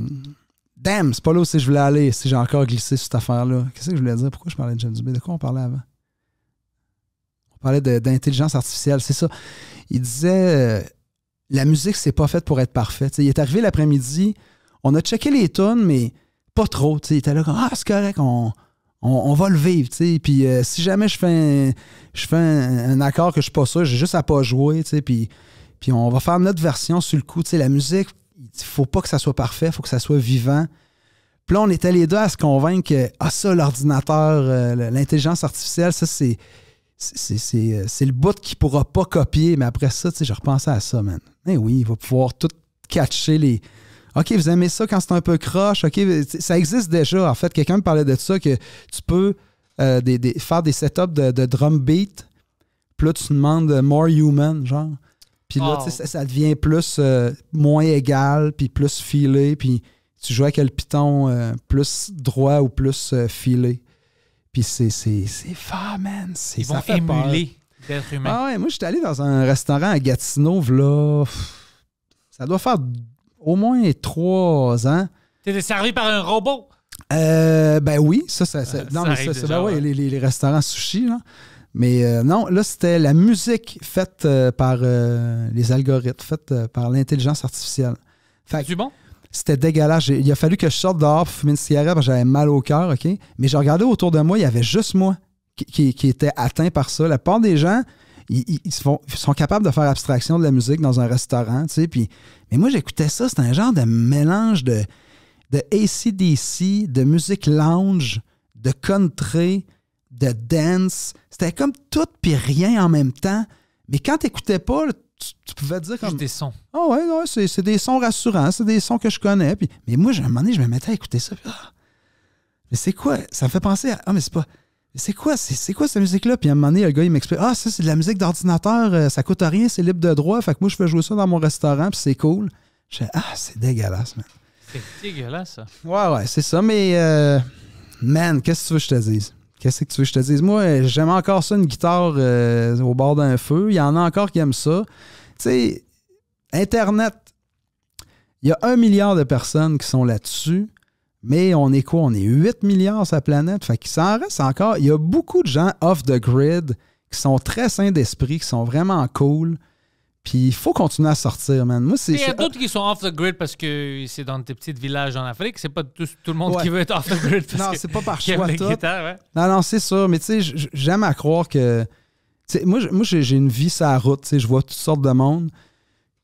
damn, c'est pas là où je voulais aller, si j'ai encore glissé sur cette affaire-là. Qu'est-ce que je voulais dire? Pourquoi je parlais de James Dubé? De quoi on parlait avant? On parlait d'intelligence artificielle, c'est ça. Il disait la musique, c'est pas faite pour être parfaite. il est arrivé l'après-midi, on a checké les tonnes, mais pas trop. il était là comme Ah, c'est correct, on, on, va le vivre. Puis euh, si jamais je fais un, je fais un, accord que je suis pas sûr, j'ai juste à pas jouer. puis, puis on va faire notre version sur le coup. la musique, il faut pas que ça soit parfait, il faut que ça soit vivant. Puis là, on est les deux à se convaincre que ah, ça, l'ordinateur, euh, l'intelligence artificielle, ça, c'est euh, c'est le bout qui pourra pas copier, mais après ça, tu sais, je repensais à ça, man. Eh oui, il va pouvoir tout catcher les. OK, vous aimez ça quand c'est un peu croche. OK, ça existe déjà. En fait, quelqu'un me parlait de ça que tu peux euh, faire des setups de, de, drum beat. Puis tu demandes more human, genre. Puis là, oh. ça, devient plus euh, moins égal, puis plus filé. Puis tu joues avec le piton plus droit ou plus filé. Puis c'est fort, man. Ils vont émuler d'être humain. Ah ouais, moi, j'étais allé dans un restaurant à Gatineau, là. Ça doit faire au moins trois ans. T'étais servi par un robot? Euh, ben oui, ça, ça, euh, non, mais ben ouais, Les, restaurants sushi, là. Mais euh, non, là, c'était la musique faite par les algorithmes, faite par l'intelligence artificielle. Fait, C'est bon? C'était dégueulasse. Il a fallu que je sorte dehors pour fumer une cigarette parce que j'avais mal au cœur, OK? Mais je regardais autour de moi, il y avait juste moi qui, qui, était atteint par ça. La part des gens, ils, sont, capables de faire abstraction de la musique dans un restaurant, tu sais. Puis, mais moi, j'écoutais ça, c'était un genre de mélange de, de ACDC, de musique lounge, de country, de dance. C'était comme tout puis rien en même temps. Mais quand t'écoutais pas, tu, pouvais dire comme. des sons. Ah ouais, c'est, des sons rassurants, c'est des sons que je connais. Puis, mais moi, à un moment donné, je me mettais à écouter ça. Ah, mais c'est quoi? Ça me fait penser à. Ah, mais c'est pas. C'est quoi, c'est, quoi cette musique-là? Puis à un moment donné, le gars, il m'explique Ah, ça, c'est de la musique d'ordinateur, euh, ça coûte rien, c'est libre de droit. Fait que moi, je fais jouer ça dans mon restaurant, puis c'est cool. Je fais Ah, c'est dégueulasse, man. C'est dégueulasse, ça. Ouais, ouais, c'est ça. Mais, euh, man, qu'est-ce que tu veux que je te dise? Qu'est-ce que tu veux que je te dise? Moi, j'aime encore ça, une guitare euh, au bord d'un feu. Il y en a encore qui aiment ça. Tu sais, Internet, il y a un milliard de personnes qui sont là-dessus. Mais on est quoi? On est 8 milliards sur la planète. Fait qu'il s'en reste encore. Il y a beaucoup de gens off the grid qui sont très sains d'esprit, qui sont vraiment cool, puis il faut continuer à sortir, man. Moi, c'est. Il y a d'autres qui sont off the grid parce que c'est dans des petits villages en Afrique. C'est pas tout, le monde qui veut être off the grid. non, c'est pas par [laughs] choix. Tout. Non, non, c'est sûr. Mais tu sais, j'aime à croire que. moi, j'ai une vie sur la route. Je vois toutes sortes de monde.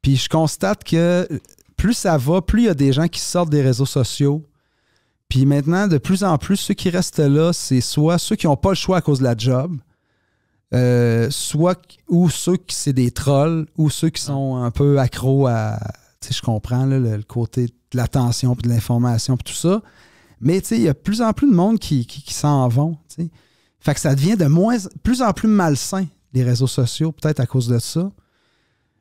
Puis je constate que euh, plus ça va, plus il y a des gens qui sortent des réseaux sociaux. Puis maintenant, de plus en plus, ceux qui restent là, c'est soit ceux qui n'ont pas le choix à cause de la job euh, soit ou ceux qui c'est des trolls ou ceux qui sont un peu accros à tu je comprends le, côté de l'attention puis de l'information puis tout ça mais il y a de plus en plus de monde qui, s'en vont tu fait que ça devient de moins plus en plus malsain les réseaux sociaux peut-être à cause de ça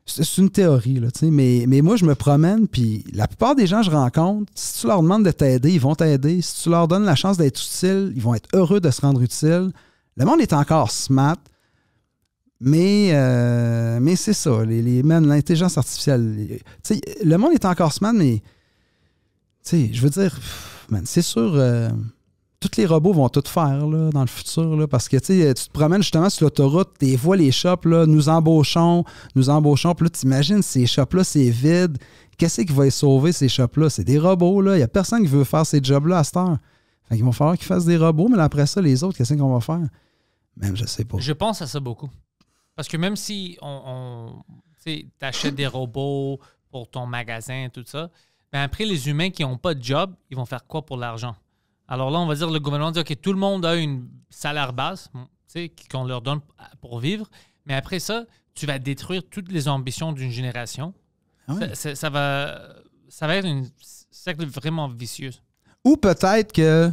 c'est une théorie là mais, mais moi je me promène puis la plupart des gens que je rencontre si tu leur demandes de t'aider ils vont t'aider si tu leur donnes la chance d'être utile ils vont être heureux de se rendre utile le monde est encore smart mais, euh, mais c'est ça, les, les l'intelligence artificielle. le monde est encore semaine, mais je veux dire, c'est sûr, euh, tous les robots vont tout faire dans le futur. parce que tu te promènes justement sur l'autoroute, tu vois les shops, nous embauchons, nous embauchons. Puis là, imagines ces shops-là, c'est vide. Qu'est-ce qui va être sauver, ces shops-là? C'est des robots. Il n'y a personne qui veut faire ces jobs-là à cette heure. Fait Il va falloir qu'ils fassent des robots, mais après ça, les autres, qu'est-ce qu'on va faire? Même, je sais pas. Je pense à ça beaucoup. Parce que même si on, on achètes des robots pour ton magasin, tout ça, ben après, les humains qui n'ont pas de job, ils vont faire quoi pour l'argent? Alors là, on va dire, le gouvernement dit, OK, tout le monde a une salaire basse qu'on leur donne pour vivre, mais après ça, tu vas détruire toutes les ambitions d'une génération. Ah ça, va, ça va être une cercle vraiment vicieux. Ou peut-être que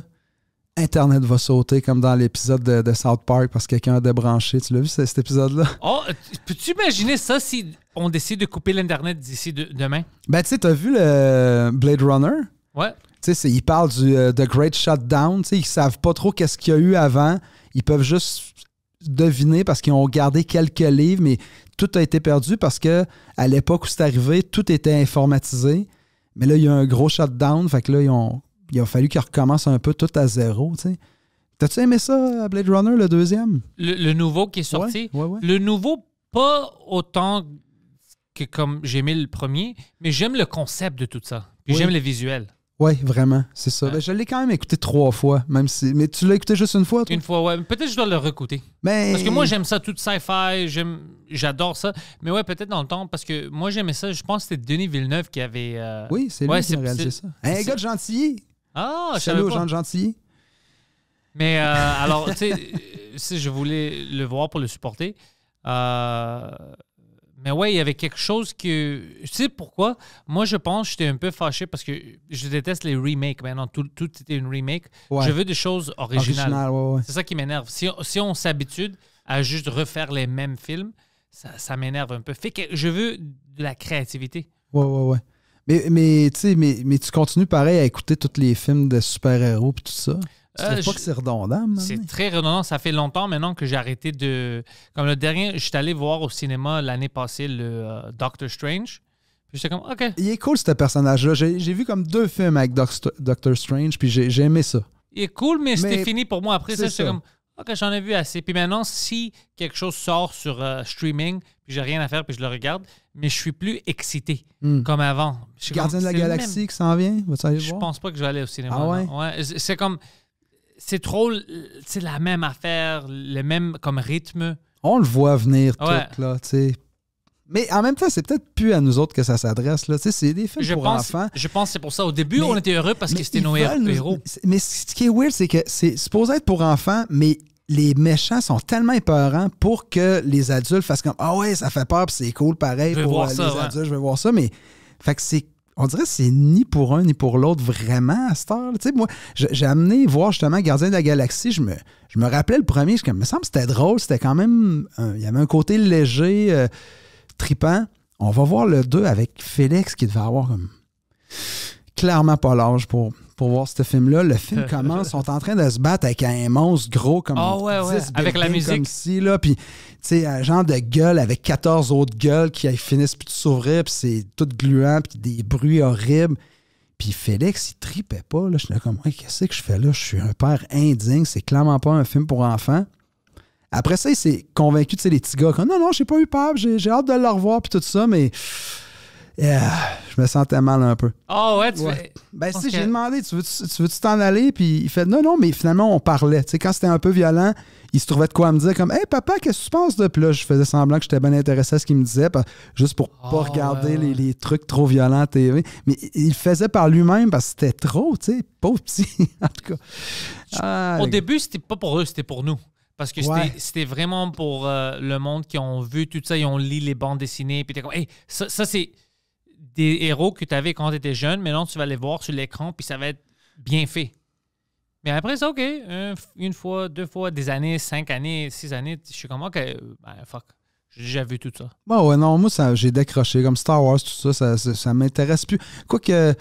Internet va sauter comme dans l'épisode de, South Park parce que quelqu'un a débranché. Tu l'as vu cet épisode-là? [laughs] Oh, peux-tu imaginer ça si on décide de couper l'Internet d'ici demain? Ben, tu sais, t'as vu le Blade Runner? Ouais. Tu sais, ils parlent du euh, Great Shutdown. Tu sais, ils savent pas trop qu'est-ce qu'il y a eu avant. Ils peuvent juste deviner parce qu'ils ont gardé quelques livres, mais tout a été perdu parce que à l'époque où c'est arrivé, tout était informatisé. Mais là, il y a un gros shutdown. Fait que là, ils ont il a fallu qu'il recommence un peu tout à zéro, T'as-tu aimé ça, Blade Runner, le deuxième? Le, nouveau qui est sorti? Le nouveau, pas autant que comme j'ai aimé le premier, mais j'aime le concept de tout ça. J'aime le visuel. Oui, vraiment, c'est ça. Ben, je l'ai quand même écouté trois fois, même si. Mais tu l'as écouté juste une fois, toi? Une fois, ouais. Peut-être que je dois le recouter. Ben, parce que moi, j'aime ça, tout sci-fi, j'adore ça. Mais ouais, peut-être dans le temps, parce que moi, j'aimais ça. Je pense que c'était Denis Villeneuve qui avait. Euh, oui, c'est lui qui a réalisé ça. Un gars de gentil! Ah, Salut aux gens de Mais euh, [laughs] alors, tu sais, si je voulais le voir pour le supporter. Euh, mais ouais, il y avait quelque chose que. Tu sais pourquoi? Moi, je pense que j'étais un peu fâché parce que je déteste les remakes maintenant. Tout, tout était une remake. Je veux des choses originales. C'est ça qui m'énerve. Si, on s'habitue à juste refaire les mêmes films, ça, m'énerve un peu. Fait que je veux de la créativité. Ouais, ouais, ouais. Mais, mais, mais, mais tu continues pareil à écouter tous les films de super-héros et tout ça? Tu euh, pas que c'est redondant? C'est très redondant. Ça fait longtemps maintenant que j'ai arrêté de. Comme le dernier, je suis allé voir au cinéma l'année passée le euh, Doctor Strange. Puis j'étais comme, OK. Il est cool, ce personnage-là. J'ai vu comme deux films avec Doctor, Strange, puis j'ai aimé ça. Il est cool, mais, c'était fini pour moi. Après ça, j'étais comme, OK, j'en ai vu assez. Puis maintenant, si quelque chose sort sur euh, streaming, puis j'ai rien à faire, puis je le regarde, mais je suis plus excité hmm. comme avant. Gardien de la Galaxie qui s'en vient, je voir? pense pas que je vais aller au cinéma. Ah c'est comme. C'est trop. C'est la même affaire, le même comme rythme. On le voit venir tout, là, Mais en même temps, c'est peut-être plus à nous autres que ça s'adresse. Là. Tu c'est des films je pour pense, enfants. Je pense que c'est pour ça. Au début, on était heureux parce que c'était nos héros. Mais ce qui est weird, c'est que c'est supposé être pour enfants, mais les méchants sont tellement épeurants pour que les adultes fassent comme Ah ouais, ça fait peur, c'est cool, pareil, pour euh, les adultes, je vais voir ça. Mais fait que c'est. On dirait que c'est ni pour un ni pour l'autre vraiment à cette moi, j'ai amené voir justement Gardien de la Galaxie. Je me, je me rappelais le premier, je comme, me semble que c'était drôle. C'était quand même. il y avait un côté léger, euh, tripant. On va voir le 2 avec Félix qui devait avoir comme clairement pas l'âge pour pour voir ce film-là. Le film [laughs] commence, sont en train de se battre avec un monstre gros comme Ah ouais, ouais. avec la musique. comme ci, là, puis tu sais, un genre de gueule avec 14 autres gueules qui finissent puis de s'ouvrir, puis c'est tout gluant, puis des bruits horribles. Puis Félix, il tripait pas. Là. Je suis comme, ouais, qu'est-ce que je fais là? Je suis un père indigne. C'est clairement pas un film pour enfants. Après ça, il s'est convaincu, tu sais, les petits gars, comme, non, non, j'ai pas eu peur, j'ai hâte de le revoir, puis tout ça, mais je me sentais mal un peu. Ah oh, ouais, tu Ben, si, j'ai demandé, tu veux-tu t'en aller? Puis il fait, non, non, mais finalement, on parlait. Tu sais, quand c'était un peu violent, il se trouvait de quoi à me dire, comme, hey papa, qu'est-ce que tu penses de. plus là, je faisais semblant que j'étais bien intéressé à ce qu'il me disait, juste pour pas ah regarder les, trucs trop violents à Mais il faisait par lui-même parce que c'était trop, tu sais, pauvre petit, [laughs] en tout cas. Ah, au début, c'était pas pour eux, c'était pour nous. Parce que c'était vraiment pour euh, le monde qui ont vu tout ça, ils ont lu les bandes dessinées, puis t'es comme, hey, ça c'est des héros que tu avais quand tu étais jeune, non, tu vas les voir sur l'écran, puis ça va être bien fait. Mais après c'est OK, une, fois, deux fois, des années, cinq années, six années, je suis comme, OK, ben, fuck, j'ai déjà vu tout ça. Bon, bah ouais, non, moi, j'ai décroché, comme Star Wars, tout ça, ça, ça, m'intéresse plus. Quoique. Euh,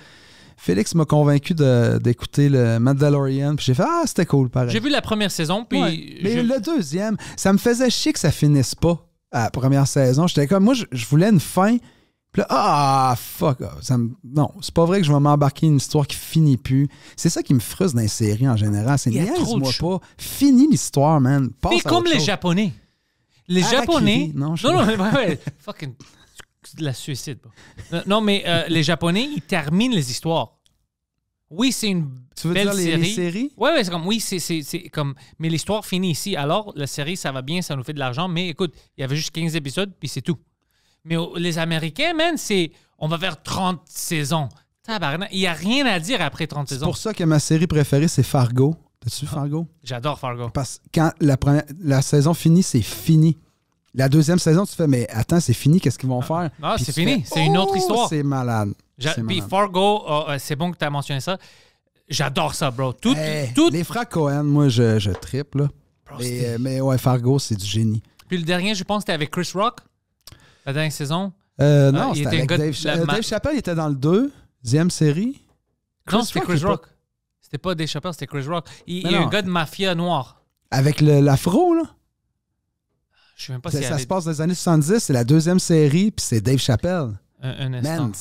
Félix m'a convaincu d'écouter le Mandalorian, puis j'ai fait Ah, c'était cool, pareil. J'ai vu la première saison, puis. mais le deuxième, ça me faisait chier que ça finisse pas à la première saison. J'étais comme, moi, je voulais une fin ah, fuck, ah, non, c'est pas vrai que je vais m'embarquer une histoire qui finit plus. C'est ça qui me frustre dans les séries en général. C'est niaise-moi pas. Finis l'histoire, man. Passe comme les Japonais. Les Japonais. Non, non, [laughs] fucking la suicide. Non, mais euh, les Japonais, ils terminent les histoires. Oui, c'est une tu veux dire les, série. séries? Ouais, ouais, c'est comme, oui, c'est comme, mais l'histoire finit ici. Alors, la série, ça va bien, ça nous fait de l'argent, mais écoute, il y avait juste 15 épisodes, puis c'est tout. Mais les Américains, man, c'est on va faire 30 saisons. il n'y a rien à dire après 30 saisons. C'est pour ça que ma série préférée, c'est Fargo. T'as-tu ah, Fargo? J'adore Fargo. Parce que quand la, première, saison finit, c'est fini. La deuxième saison, tu fais, mais attends, c'est fini, qu'est-ce qu'ils vont ah. faire? Ah, c'est fini, c'est une autre oh, histoire. C'est malade. Puis Fargo, oh, oh, c'est bon que tu as mentionné ça. J'adore ça, bro. Tout, Les frères Cohen, moi, je, je triple. Mais, euh, mais ouais, Fargo, c'est du génie. Puis le dernier, je pense, c'était avec Chris Rock. La dernière saison? Euh, ah, non, c'était avec Dave, Ch euh, Dave Chappelle. était dans le 2, deuxième série. non, c'était Chris Rock. C'était pas Dave Chappelle, c'était Chris Rock. Il, est un gars de mafia noir. Avec l'afro, là? Je sais même pas si Ça, se passe dans les années 70, c'est la deuxième série, puis c'est Dave Chappelle. Un, instant.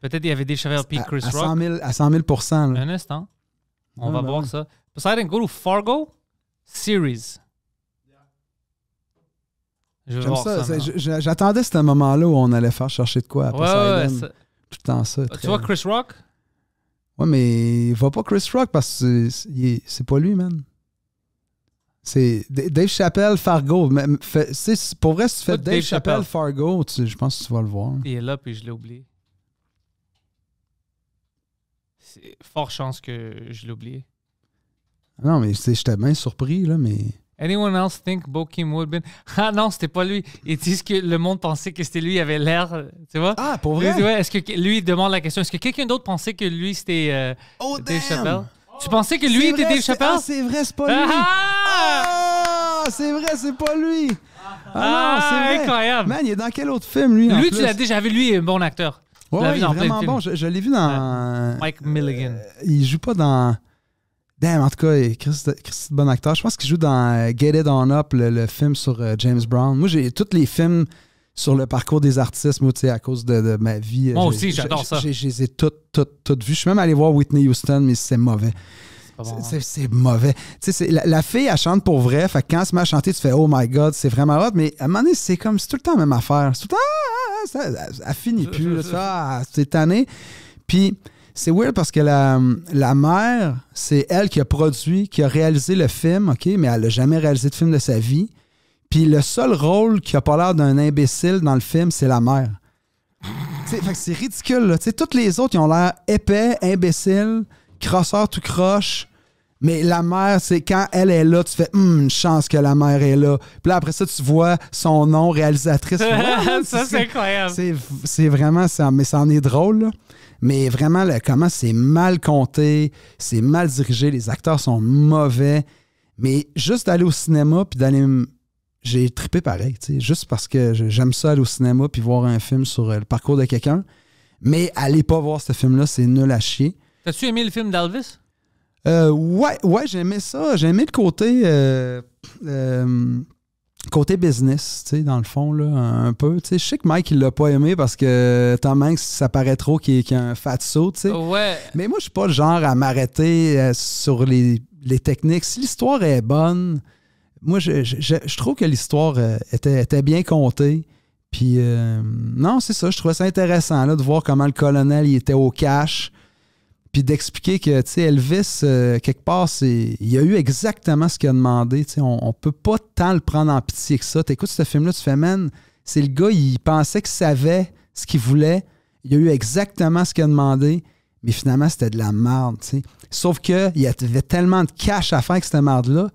Peut-être qu'il y avait Dave Chappelle puis Chris Rock. à 100 000 Un instant. On ah, va ben voir ça. Ça a to Fargo Series. J'attendais ça. ça J'attendais moment-là où on allait faire chercher de quoi. Après ça... Tout le temps ça. Ah, tu vois Chris Rock? Ouais, mais il va pas Chris Rock parce que c'est pas lui, man. C'est Dave Chappelle, Fargo. Mais, pour vrai, si tu fais Dave, Chappelle, Fargo, je pense que tu vas le voir. Il est là, puis je l'ai oublié. C'est fort chance que je l'ai oublié. Non, mais j'étais bien surpris, là, mais. Anyone else think Bo Kim would [laughs] Ah non, c'était pas lui. Ils disent que le monde pensait que c'était lui, il avait l'air, euh, tu vois? Ah, pour vrai? est-ce que lui il demande la question, est-ce que quelqu'un d'autre pensait que lui c'était euh, oh, Dave Chappelle? Tu pensais que lui était Dave Chappelle? Ah, c'est vrai, c'est pas ah! lui! Ah! c'est vrai, c'est pas lui! Ah, ah c'est incroyable! Man, il est dans quel autre film, lui? Lui, tu l'as l'as déjà vu, lui est un bon acteur. Ouais, ouais il est vraiment bon. Je, je l'ai vu dans. Mike Milligan. Euh, il joue pas dans. Damn, en tout cas, Chris, Chris bon acteur. Je pense qu'il joue dans euh, Get It On Up, le, film sur euh, James Brown. Moi, j'ai tous les films sur le parcours des artistes, tu à cause de, ma vie. Euh, moi aussi, j'adore ça. Je les ai toutes, toutes, vues. Je suis même allé voir Whitney Houston, mais c'est mauvais. C'est bon, hein. mauvais. Tu sais, la, fille, elle chante pour vrai. Fait quand elle se met à chanter, tu fais Oh my God, c'est vraiment hot. Mais à un moment donné, c'est comme, c'est tout le temps la même affaire. C'est tout le temps, ah, ah, ah ça, elle, finit [laughs] plus. Ah, c'est tanné. Puis c'est weird parce que la, la mère, c'est elle qui a produit, qui a réalisé le film, OK, mais elle n'a jamais réalisé de film de sa vie. Puis le seul rôle qui a pas l'air d'un imbécile dans le film, c'est la mère. c'est ridicule, là. toutes les autres, ils ont l'air épais, imbéciles, crosseurs tout croche. Mais la mère, c'est quand elle est là, tu fais hum, une chance que la mère est là. Puis là, après ça, tu vois son nom, réalisatrice. [laughs] ça, c'est incroyable. C'est vraiment ça. Mais ça en est drôle. Mais vraiment, comment c'est mal compté, c'est mal dirigé, les acteurs sont mauvais. Mais juste d'aller au cinéma puis d'aller. J'ai trippé pareil, tu sais, juste parce que j'aime ça aller au cinéma puis voir un film sur euh, le parcours de quelqu'un. Mais aller pas voir ce film-là, c'est nul à chier. T'as-tu aimé le film Dalvis » Euh, ouais, ouais, j'aimais ça. J'aimais le côté. Euh, euh, côté business, tu dans le fond, là, un peu. Tu sais, je sais que Mike, il l'a pas aimé parce que Tom Hanks, ça paraît trop qu'il y a un fatso. tu sais. Mais moi, je suis pas le genre à m'arrêter sur les, techniques. Si l'histoire est bonne, moi, je, trouve que l'histoire était, bien contée. Puis, non, c'est ça, je trouvais ça intéressant, là, de voir comment le colonel, il était au cash puis d'expliquer que, tu sais, Elvis, euh, quelque part, il a eu exactement ce qu'il a demandé. Tu sais, on, peut pas tant le prendre en pitié que ça. écoutes ce film-là, tu fais, man, c'est le gars, il pensait qu'il savait ce qu'il voulait. Il a eu exactement ce qu'il a demandé. Mais finalement, c'était de la merde, tu sais. Sauf qu'il y avait tellement de cash à faire avec cette merde-là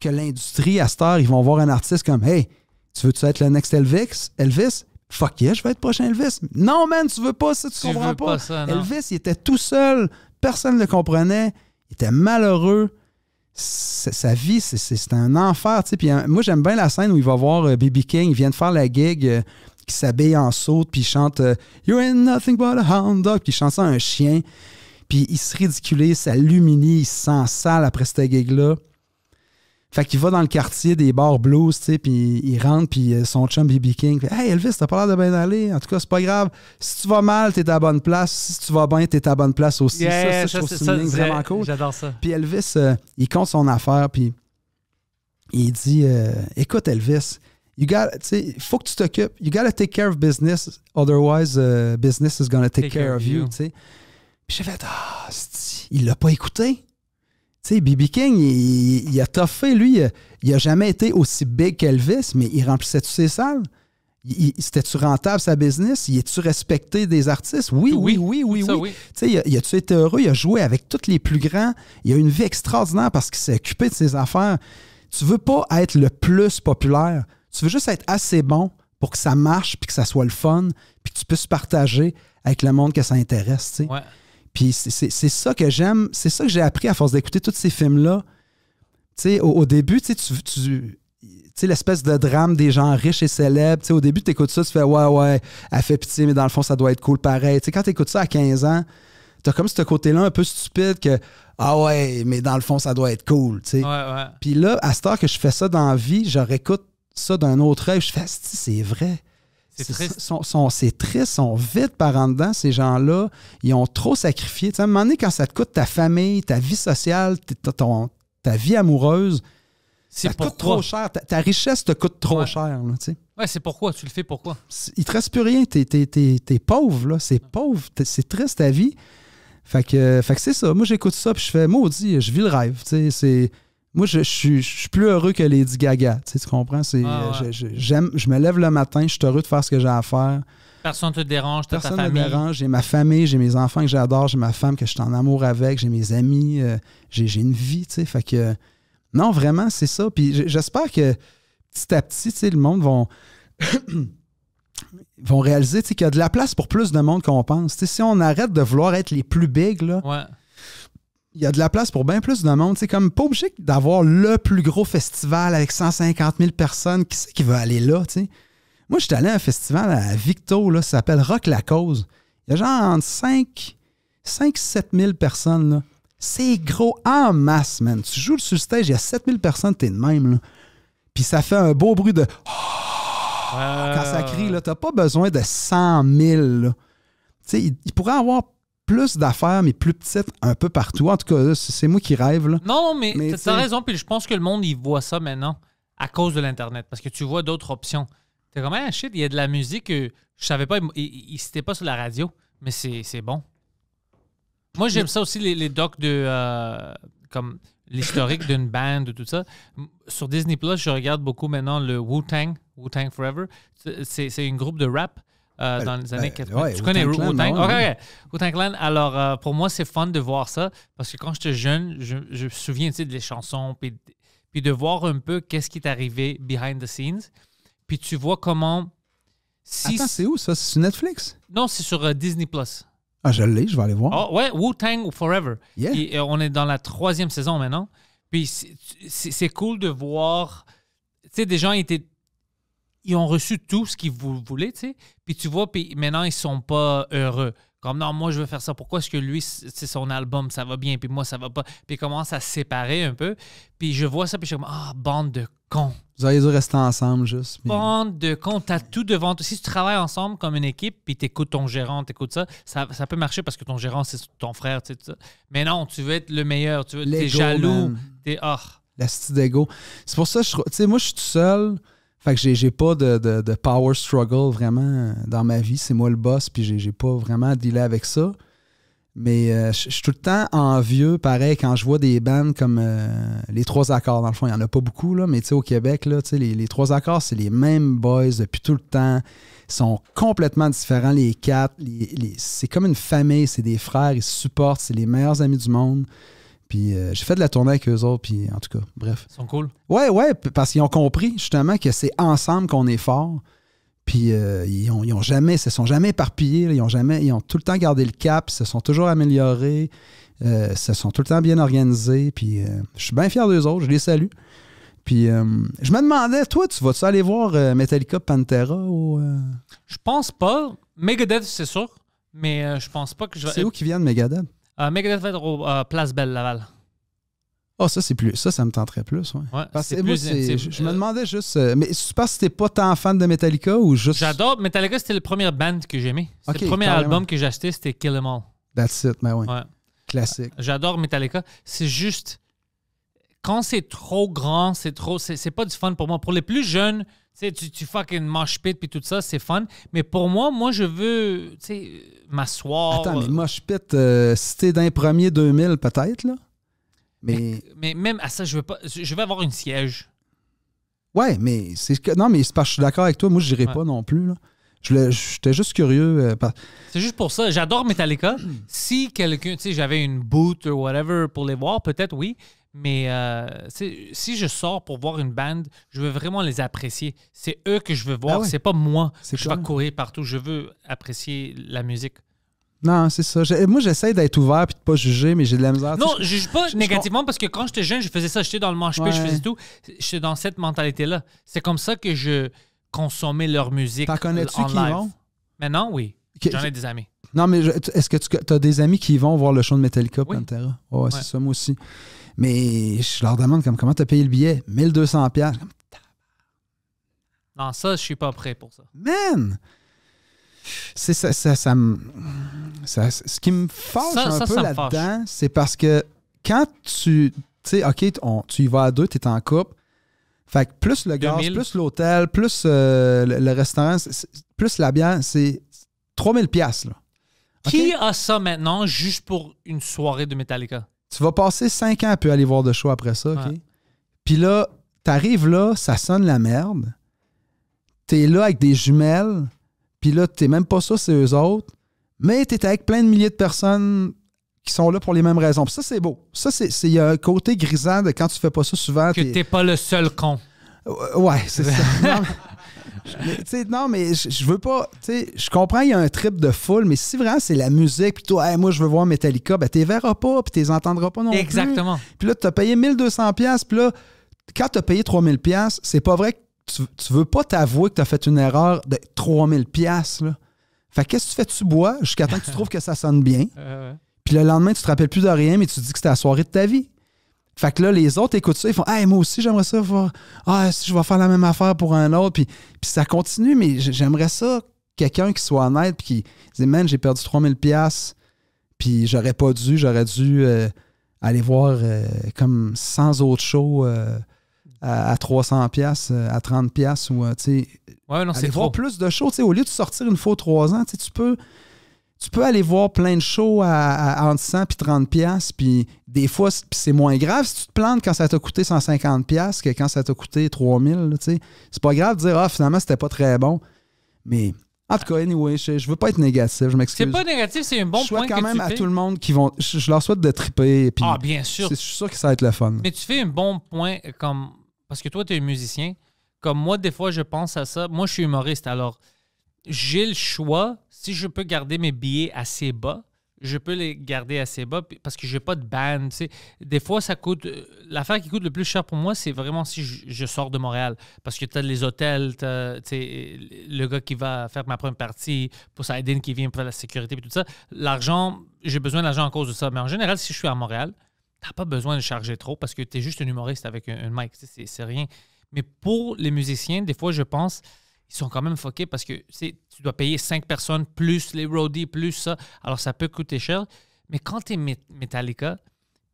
que l'industrie, à cette heure, ils vont voir un artiste comme Hey, tu veux-tu être le next Elvis? Elvis? Fuck yeah, je vais être prochain Elvis. Non, man, tu veux pas ça, tu, ne comprends pas. Elvis, il était tout seul Personne ne le comprenait. Il était malheureux. Sa vie, c'est un enfer. Puis, euh, moi, j'aime bien la scène où il va voir euh, Baby King. Il vient de faire la gig. Euh, qui s'habille en saute, puis il chante You ain't nothing but a hound dog, puis il chante ça à un chien. Puis il se ridiculise, ça s'allumine, il se sent sale après cette gig-là. Fait qu'il va dans le quartier des bars blues, tu sais, puis il rentre, puis euh, son chum BB King fait Hey Elvis, t'as pas l'air de bien aller. En tout cas, c'est pas grave. Si tu vas mal, t'es à bonne place. Si tu vas bien, t'es à bonne place aussi. ça, ça, vraiment cool. J'adore ça. Puis Elvis, euh, il compte son affaire, puis il dit euh, Écoute, Elvis, you got, il faut que tu t'occupes. You gotta take care of business, otherwise, business is gonna take, care, of you. sais. Puis j'ai fait Ah, il l'a pas écouté. Tu sais, B.B. King, il, a toffé, lui. Euh, il n'a jamais été aussi big qu'Elvis, mais il remplissait tous ses salles. C'était-tu rentable sa business? Il est-tu respecté des artistes? Oui, oui, oui, oui, oui. Tu sais, Il, tu été heureux? Il a joué avec tous les plus grands. Il a eu une vie extraordinaire parce qu'il s'est occupé de ses affaires. Tu veux pas être le plus populaire. Tu veux juste être assez bon pour que ça marche, puis que ça soit le fun, puis que tu puisses partager avec le monde que ça intéresse. Ouais. Puis c'est ça que j'aime, c'est ça que j'ai appris à force d'écouter tous ces films-là. sais, au début, tu, tu, sais, l'espèce de drame des gens riches et célèbres. sais, au début, tu écoutes ça, tu fais ouais, ouais, elle fait pitié, mais dans le fond, ça doit être cool pareil. sais, quand tu écoutes ça à 15 ans, tu as comme ce côté-là un peu stupide que ah ouais, mais dans le fond, ça doit être cool. Puis ouais, ouais. là, à cette heure que je fais ça dans la vie, je réécoute ça d'un autre œil, je fais ah, c'est vrai. C'est triste. Sont, sont, c'est triste, sont vite par en dedans, ces gens-là. Ils ont trop sacrifié. Tu à un moment donné, quand ça te coûte ta famille, ta vie sociale, ta vie amoureuse, ça te coûte trop cher. Ta, richesse te coûte trop cher. Là, ouais, c'est pourquoi. Tu le fais pourquoi? Il te reste plus rien. T'es, es, pauvre, là. C'est pauvre. c'est triste ta vie. Fait que, c'est ça. Moi, j'écoute ça, puis je fais maudit, je vis le rêve. c'est moi, je, suis, plus heureux que Lady Gaga. Tu, tu comprends? Ah, je, j'aime, je me lève le matin, je suis heureux de faire ce que j'ai à faire. Personne ne te dérange, t'as ta famille. Personne ne me dérange. J'ai ma famille, j'ai mes enfants que j'adore, j'ai ma femme que je suis en amour avec, j'ai mes amis, euh, j'ai, une vie, tu sais. Fait que, non, vraiment, c'est ça. Puis j'espère que petit à petit, tu le monde va [coughs] vont réaliser qu'il y a de la place pour plus de monde qu'on pense. si on arrête de vouloir être les plus bigs, là, il y a de la place pour bien plus de monde. C'est comme pas obligé d'avoir le plus gros festival avec 150 000 personnes. Qui c'est qui veut aller là, Moi, je Moi, allé à un festival à Victo, ça s'appelle Rock la Cause. Il y a genre 5, 5 7 000 personnes, C'est gros en masse, man. Tu joues sur le stage, il y a 7 000 personnes, t'es de même, Puis ça fait un beau bruit de... Ah. Quand ça crie, t'as pas besoin de 100 000, il, pourrait y avoir plus d'affaires, mais plus petites un peu partout. En tout cas, c'est moi qui rêve. Non, mais, mais t'as raison. Puis je pense que le monde, il voit ça maintenant à cause de l'Internet parce que tu vois d'autres options. T'es comme, ah, shit, il y a de la musique je savais pas, il c'était pas sur la radio, mais c'est bon. Moi, j'aime ça aussi, les, docs de. Euh, comme l'historique d'une bande, de tout ça. Sur Disney Plus, je regarde beaucoup maintenant le Wu-Tang, Wu-Tang Forever. C'est un groupe de rap. Euh, dans les ben, années 80. Ben, tu connais Wu-Tang? Wu-Tang Clan. Alors, euh, pour moi, c'est fun de voir ça parce que quand j'étais jeune, je, me souviens de les des chansons puis, puis de voir un peu qu'est-ce qui est arrivé behind the scenes. Puis tu vois comment... Attends, c'est où ça? C'est sur Netflix? Non, c'est sur euh, Disney+. Ah, je l'ai, je vais aller voir. Oh, ouais, Wu-Tang Forever. on est dans la troisième saison maintenant. Puis c'est cool de voir... Tu sais, des gens étaient ils ont reçu tout ce qu'ils voulaient, tu sais. Puis tu vois, puis maintenant, ils sont pas heureux. Comme, non, moi, je veux faire ça. Pourquoi est-ce que lui, c'est son album, ça va bien, puis moi, ça va pas. Puis ils commencent à se séparer un peu. Puis je vois ça, puis je suis comme, ah, bande de cons. Vous auriez dû rester ensemble, juste. Bande de cons, t'as tout devant toi. Si tu travailles ensemble comme une équipe, puis t'écoutes ton gérant, t'écoutes ça, ça, ça peut marcher parce que ton gérant, c'est ton frère, tu sais, Mais non, tu veux être le meilleur, tu veux, t'es jaloux, t'es, oh. La d'ego. C'est pour ça, je, moi, je suis tout seul. Fait que j'ai pas de, power struggle vraiment dans ma vie. C'est moi le boss, puis j'ai pas vraiment à dealer avec ça. Mais euh, je suis tout le temps envieux, pareil, quand je vois des bands comme euh, les trois accords, dans le fond, il y en a pas beaucoup, là, mais au Québec, là, les, trois accords, c'est les mêmes boys depuis tout le temps. Ils sont complètement différents, les quatre. c'est comme une famille, c'est des frères, ils se supportent, c'est les meilleurs amis du monde. Puis euh, j'ai fait de la tournée avec eux autres, puis en tout cas, bref. Ils sont cool. Ouais, ouais, parce qu'ils ont compris justement que c'est ensemble qu'on est fort. Puis euh, ils, ont, jamais, se sont jamais éparpillés, ils ont jamais, ils ont tout le temps gardé le cap, se sont toujours améliorés, ils euh, se sont tout le temps bien organisés. Puis je suis bien fier d'eux autres, je les salue. Puis je me demandais, toi, tu vas-tu aller voir Metallica Pantera ou. Je pense pas. Megadeth, c'est sûr. Mais je pense pas que je vais. C'est où qui viennent Megadeth euh, Megadeth va au euh, Place Belle Laval. Oh, ça, c'est plus. Ça, ça me tenterait plus. Ouais. je, me demandais juste. Euh, mais je si que t'es pas tant fan de Metallica ou juste. J'adore. Metallica, c'était le premier band que j'ai aimé. le premier album que j'ai acheté, c'était Kill 'Em All. That's it, mais ben ouais. Ouais. Classique. J'adore Metallica. C'est juste. Quand c'est trop grand, c'est trop. c'est pas du fun pour moi. Pour les plus jeunes, tu, tu fucking mosh pit puis tout ça, c'est fun. Mais pour moi, moi, je veux, tu m'asseoir. Attends, mais euh, mosh pit, euh, d'un premier 2000, peut-être, là. Mais... mais... même à ah, ça, je veux pas. Je veux avoir une siège. Ouais, mais c'est Non, mais je suis d'accord avec toi. Moi, je n'irai pas non plus, là. J'étais juste curieux. Euh, c'est juste pour ça. J'adore Metallica. [clears throat] si quelqu'un, tu sais, j'avais une boot ou whatever pour les voir, peut-être oui. Mais euh, si je sors pour voir une bande, je veux vraiment les apprécier. C'est eux que je veux voir, ah c'est pas moi. je vais courir partout. Je veux apprécier la musique. Non, c'est ça. moi, j'essaie d'être ouvert puis de pas juger, mais j'ai de la misère. Non, je juge pas négativement parce que quand j'étais jeune, je faisais ça. J'étais dans le manche ouais. je faisais tout. J'étais dans cette mentalité-là. C'est comme ça que je consommais leur musique. T'en connais-tu qui vont? Maintenant, oui. J'en ai des amis. Non, mais est-ce que tu as des amis qui vont voir le show de Metallica, Pantera? c'est ça, moi aussi. Mais je leur demande comme comment as payé le billet? 1200 pièces. Non, ça, je suis pas prêt pour ça. Man! C'est ça ça, Ce qui me fâche un peu là-dedans, c'est parce que quand tu. Tu sais, OK, tu y vas à deux, tu es en couple. Fait plus le gars plus l'hôtel, plus euh, le, restaurant, plus la bière, c'est 3000 pièces. Qui a ça maintenant juste pour une soirée de Metallica? Tu vas passer cinq ans à aller voir de chaud après ça. Puis là, t'arrives là, ça sonne la merde. T'es là avec des jumelles. Puis là, t'es même pas ça, c'est eux autres. Mais t'es avec plein de milliers de personnes qui sont là pour les mêmes raisons. Puis ça, c'est beau. Ça, c'est il y a un côté grisant de quand tu fais pas ça souvent. Que t'es pas le seul con. Ouais, c'est ça. [laughs] non, mais je veux pas. Je comprends, il y a un trip de foule, mais si vraiment c'est la musique, puis toi, moi, je veux voir Metallica, ben, t'es verras pas, puis t'es entendras pas non Exactement. plus. Puis là, t'as payé 1200$, puis là, quand t'as payé 3000$, c'est pas vrai que tu, veux pas t'avouer que as fait une erreur de 3000$, là. Fait qu'est-ce que tu fais? Tu bois jusqu'à temps que tu trouves que ça sonne bien. [laughs] Euh, puis le lendemain, tu te rappelles plus de rien, mais tu te dis que c'était la soirée de ta vie. Fait que là, les autres écoutent ça, ils font Hey, moi aussi, j'aimerais ça voir. Ah, si je vais faire la même affaire pour un autre. Puis, puis ça continue, mais j'aimerais ça, quelqu'un qui soit honnête, puis qui dit Man, j'ai perdu 3000$, puis j'aurais pas dû, j'aurais dû euh, aller voir euh, comme 100 autres shows euh, à, à 300$, à 30$, ou tu sais. Ouais, non, c'est trop. plus de shows, au lieu de sortir une fois trois ans, tu peux tu peux aller voir plein de shows à, 100 puis 30 pièces puis des fois c'est moins grave si tu te plantes quand ça t'a coûté 150 pièces que quand ça t'a coûté 3000 tu sais. C'est pas grave de dire ah finalement c'était pas très bon. Mais en tout cas, anyway, je, veux pas être négatif, je m'excuse. C'est pas négatif, c'est un bon point que Je quand même à tout le monde qui vont je, leur souhaite de triper puis Ah, bien sûr. Je suis sûr que ça va être le fun. Mais tu fais un bon point comme parce que toi tu es musicien, comme moi des fois je pense à ça. Moi je suis humoriste alors j'ai le choix si je peux garder mes billets assez bas, je peux les garder assez bas parce que j'ai pas de ban. Des fois, ça coûte. Euh, l'affaire qui coûte le plus cher pour moi, c'est vraiment si je, sors de Montréal. Parce que tu as les hôtels, tu le gars qui va faire ma première partie, pour Poseidon qui vient pour la sécurité, et tout ça. L'argent, j'ai besoin d'argent à cause de ça. Mais en général, si je suis à Montréal, tu pas besoin de charger trop parce que tu es juste un humoriste avec un, mic. c'est rien. Mais pour les musiciens, des fois, je pense, ils sont quand même foqués parce que c'est tu dois payer cinq personnes, plus les roadies, plus ça. Alors, ça peut coûter cher. Mais quand tu es Metallica,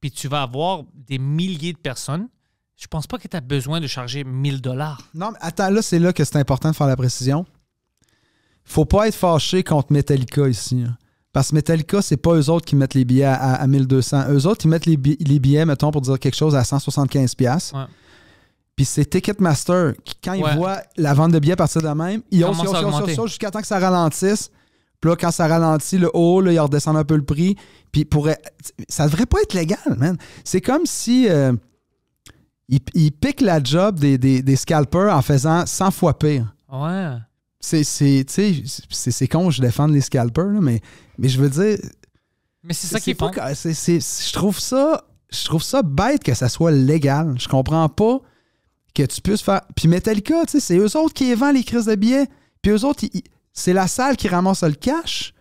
puis tu vas avoir des milliers de personnes, je pense pas que tu as besoin de charger 1000 dollars. Non, mais attends, là, c'est là que c'est important de faire la précision. Faut pas être fâché contre Metallica ici. Hein. Parce que Metallica, c'est pas eux autres qui mettent les billets à, 1200. Eux autres, ils mettent les, billets, mettons, pour dire quelque chose à 175$. Ouais. Puis c'est Ticketmaster quand il ils voient la vente de billets partir de même, ils ont ils jusqu'à temps que ça ralentisse. Puis là, quand ça ralentit le haut, là, ils redescendent un peu le prix. Puis pourrait, ça devrait pas être légal, man. C'est comme si euh, ils, piquent la job des, des, scalpers en faisant 100 fois pire. Ouais. C'est, con, je défends les scalpers, mais, mais je veux dire. Mais c'est ça qui est je trouve ça je trouve ça bête que ça soit légal. Je comprends pas que tu puisses faire. Puis Metallica, tu sais, c'est eux autres qui vendent les crises de billets. Puis eux autres, c'est la salle qui ramasse le cash.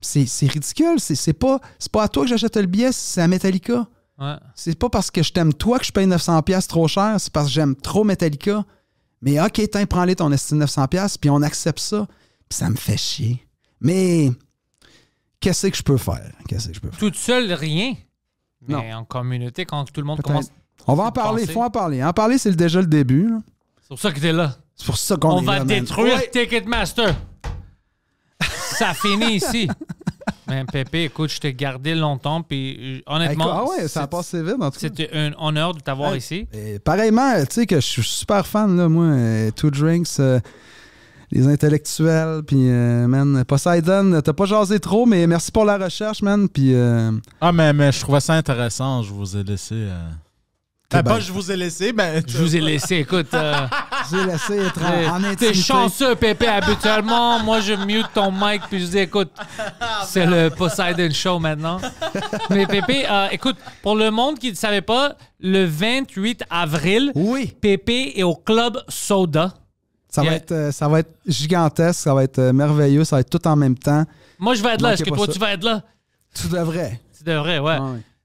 C'est ridicule. C'est pas, pas à toi que j'achète le billet, c'est à Metallica. C'est pas parce que je t'aime toi que je paye 900$ trop cher, c'est parce que j'aime trop Metallica. Mais ok, tiens, prends-les ton estime 900$, puis on accepte ça. Puis ça me fait chier. Mais qu'est-ce que je peux faire? Qu'est-ce que je peux Toute seule, rien. Mais en communauté, quand tout le monde commence on va en parler, il faut en parler. En parler, c'est déjà le début. C'est pour ça que t'es là. C'est pour ça qu'on est va détruire Ticketmaster. ça finit ici. [laughs] Mais Pépé, écoute, je t'ai gardé longtemps, puis euh, honnêtement, Ah ouais, ça a passé vite, c'était un honneur de t'avoir ici. Et pareillement, euh, tu sais que je suis super fan, là, moi, euh, Two Drinks, les intellectuels, puis, man, Poseidon, t'as pas jasé trop, mais merci pour la recherche, man, puis... Ah, mais, mais je trouvais ça intéressant. Je vous ai laissé. Ben, ben, je vous ai laissé, ben. Je vous ai laissé, écoute. Euh, [laughs] J'ai laissé être en, intimité. T'es chanceux, Pépé. Habituellement, moi, je mute ton mic puis je dis, écoute, [laughs] ah, c'est le Poseidon Show maintenant. Mais Pépé, euh, écoute, pour le monde qui ne savait pas, le 28 avril, Pépé est au Club Soda. ça va, être, euh, ça va être gigantesque, ça va être merveilleux, ça va être tout en même temps. Moi, je vais être là. Est-ce que toi, tu vas être là? Tu devrais. Tu devrais, ouais.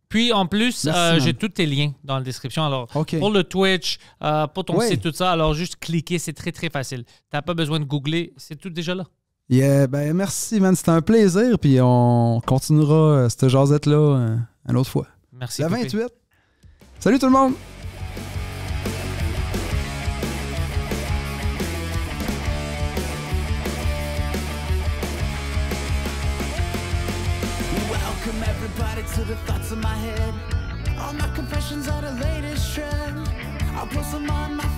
Puis en plus, euh, j'ai tous tes liens dans la description. Alors, pour le Twitch, euh, pour ton site, tout ça, alors juste cliquer, c'est très, très facile. T'as pas besoin de googler, c'est tout déjà là. Yeah, ben merci, man. C'était un plaisir. Puis on continuera euh, cette jasette-là une autre fois. Merci. La 28. Salut tout le monde! to the thoughts in my head All my confessions are the latest trend I'll post them on my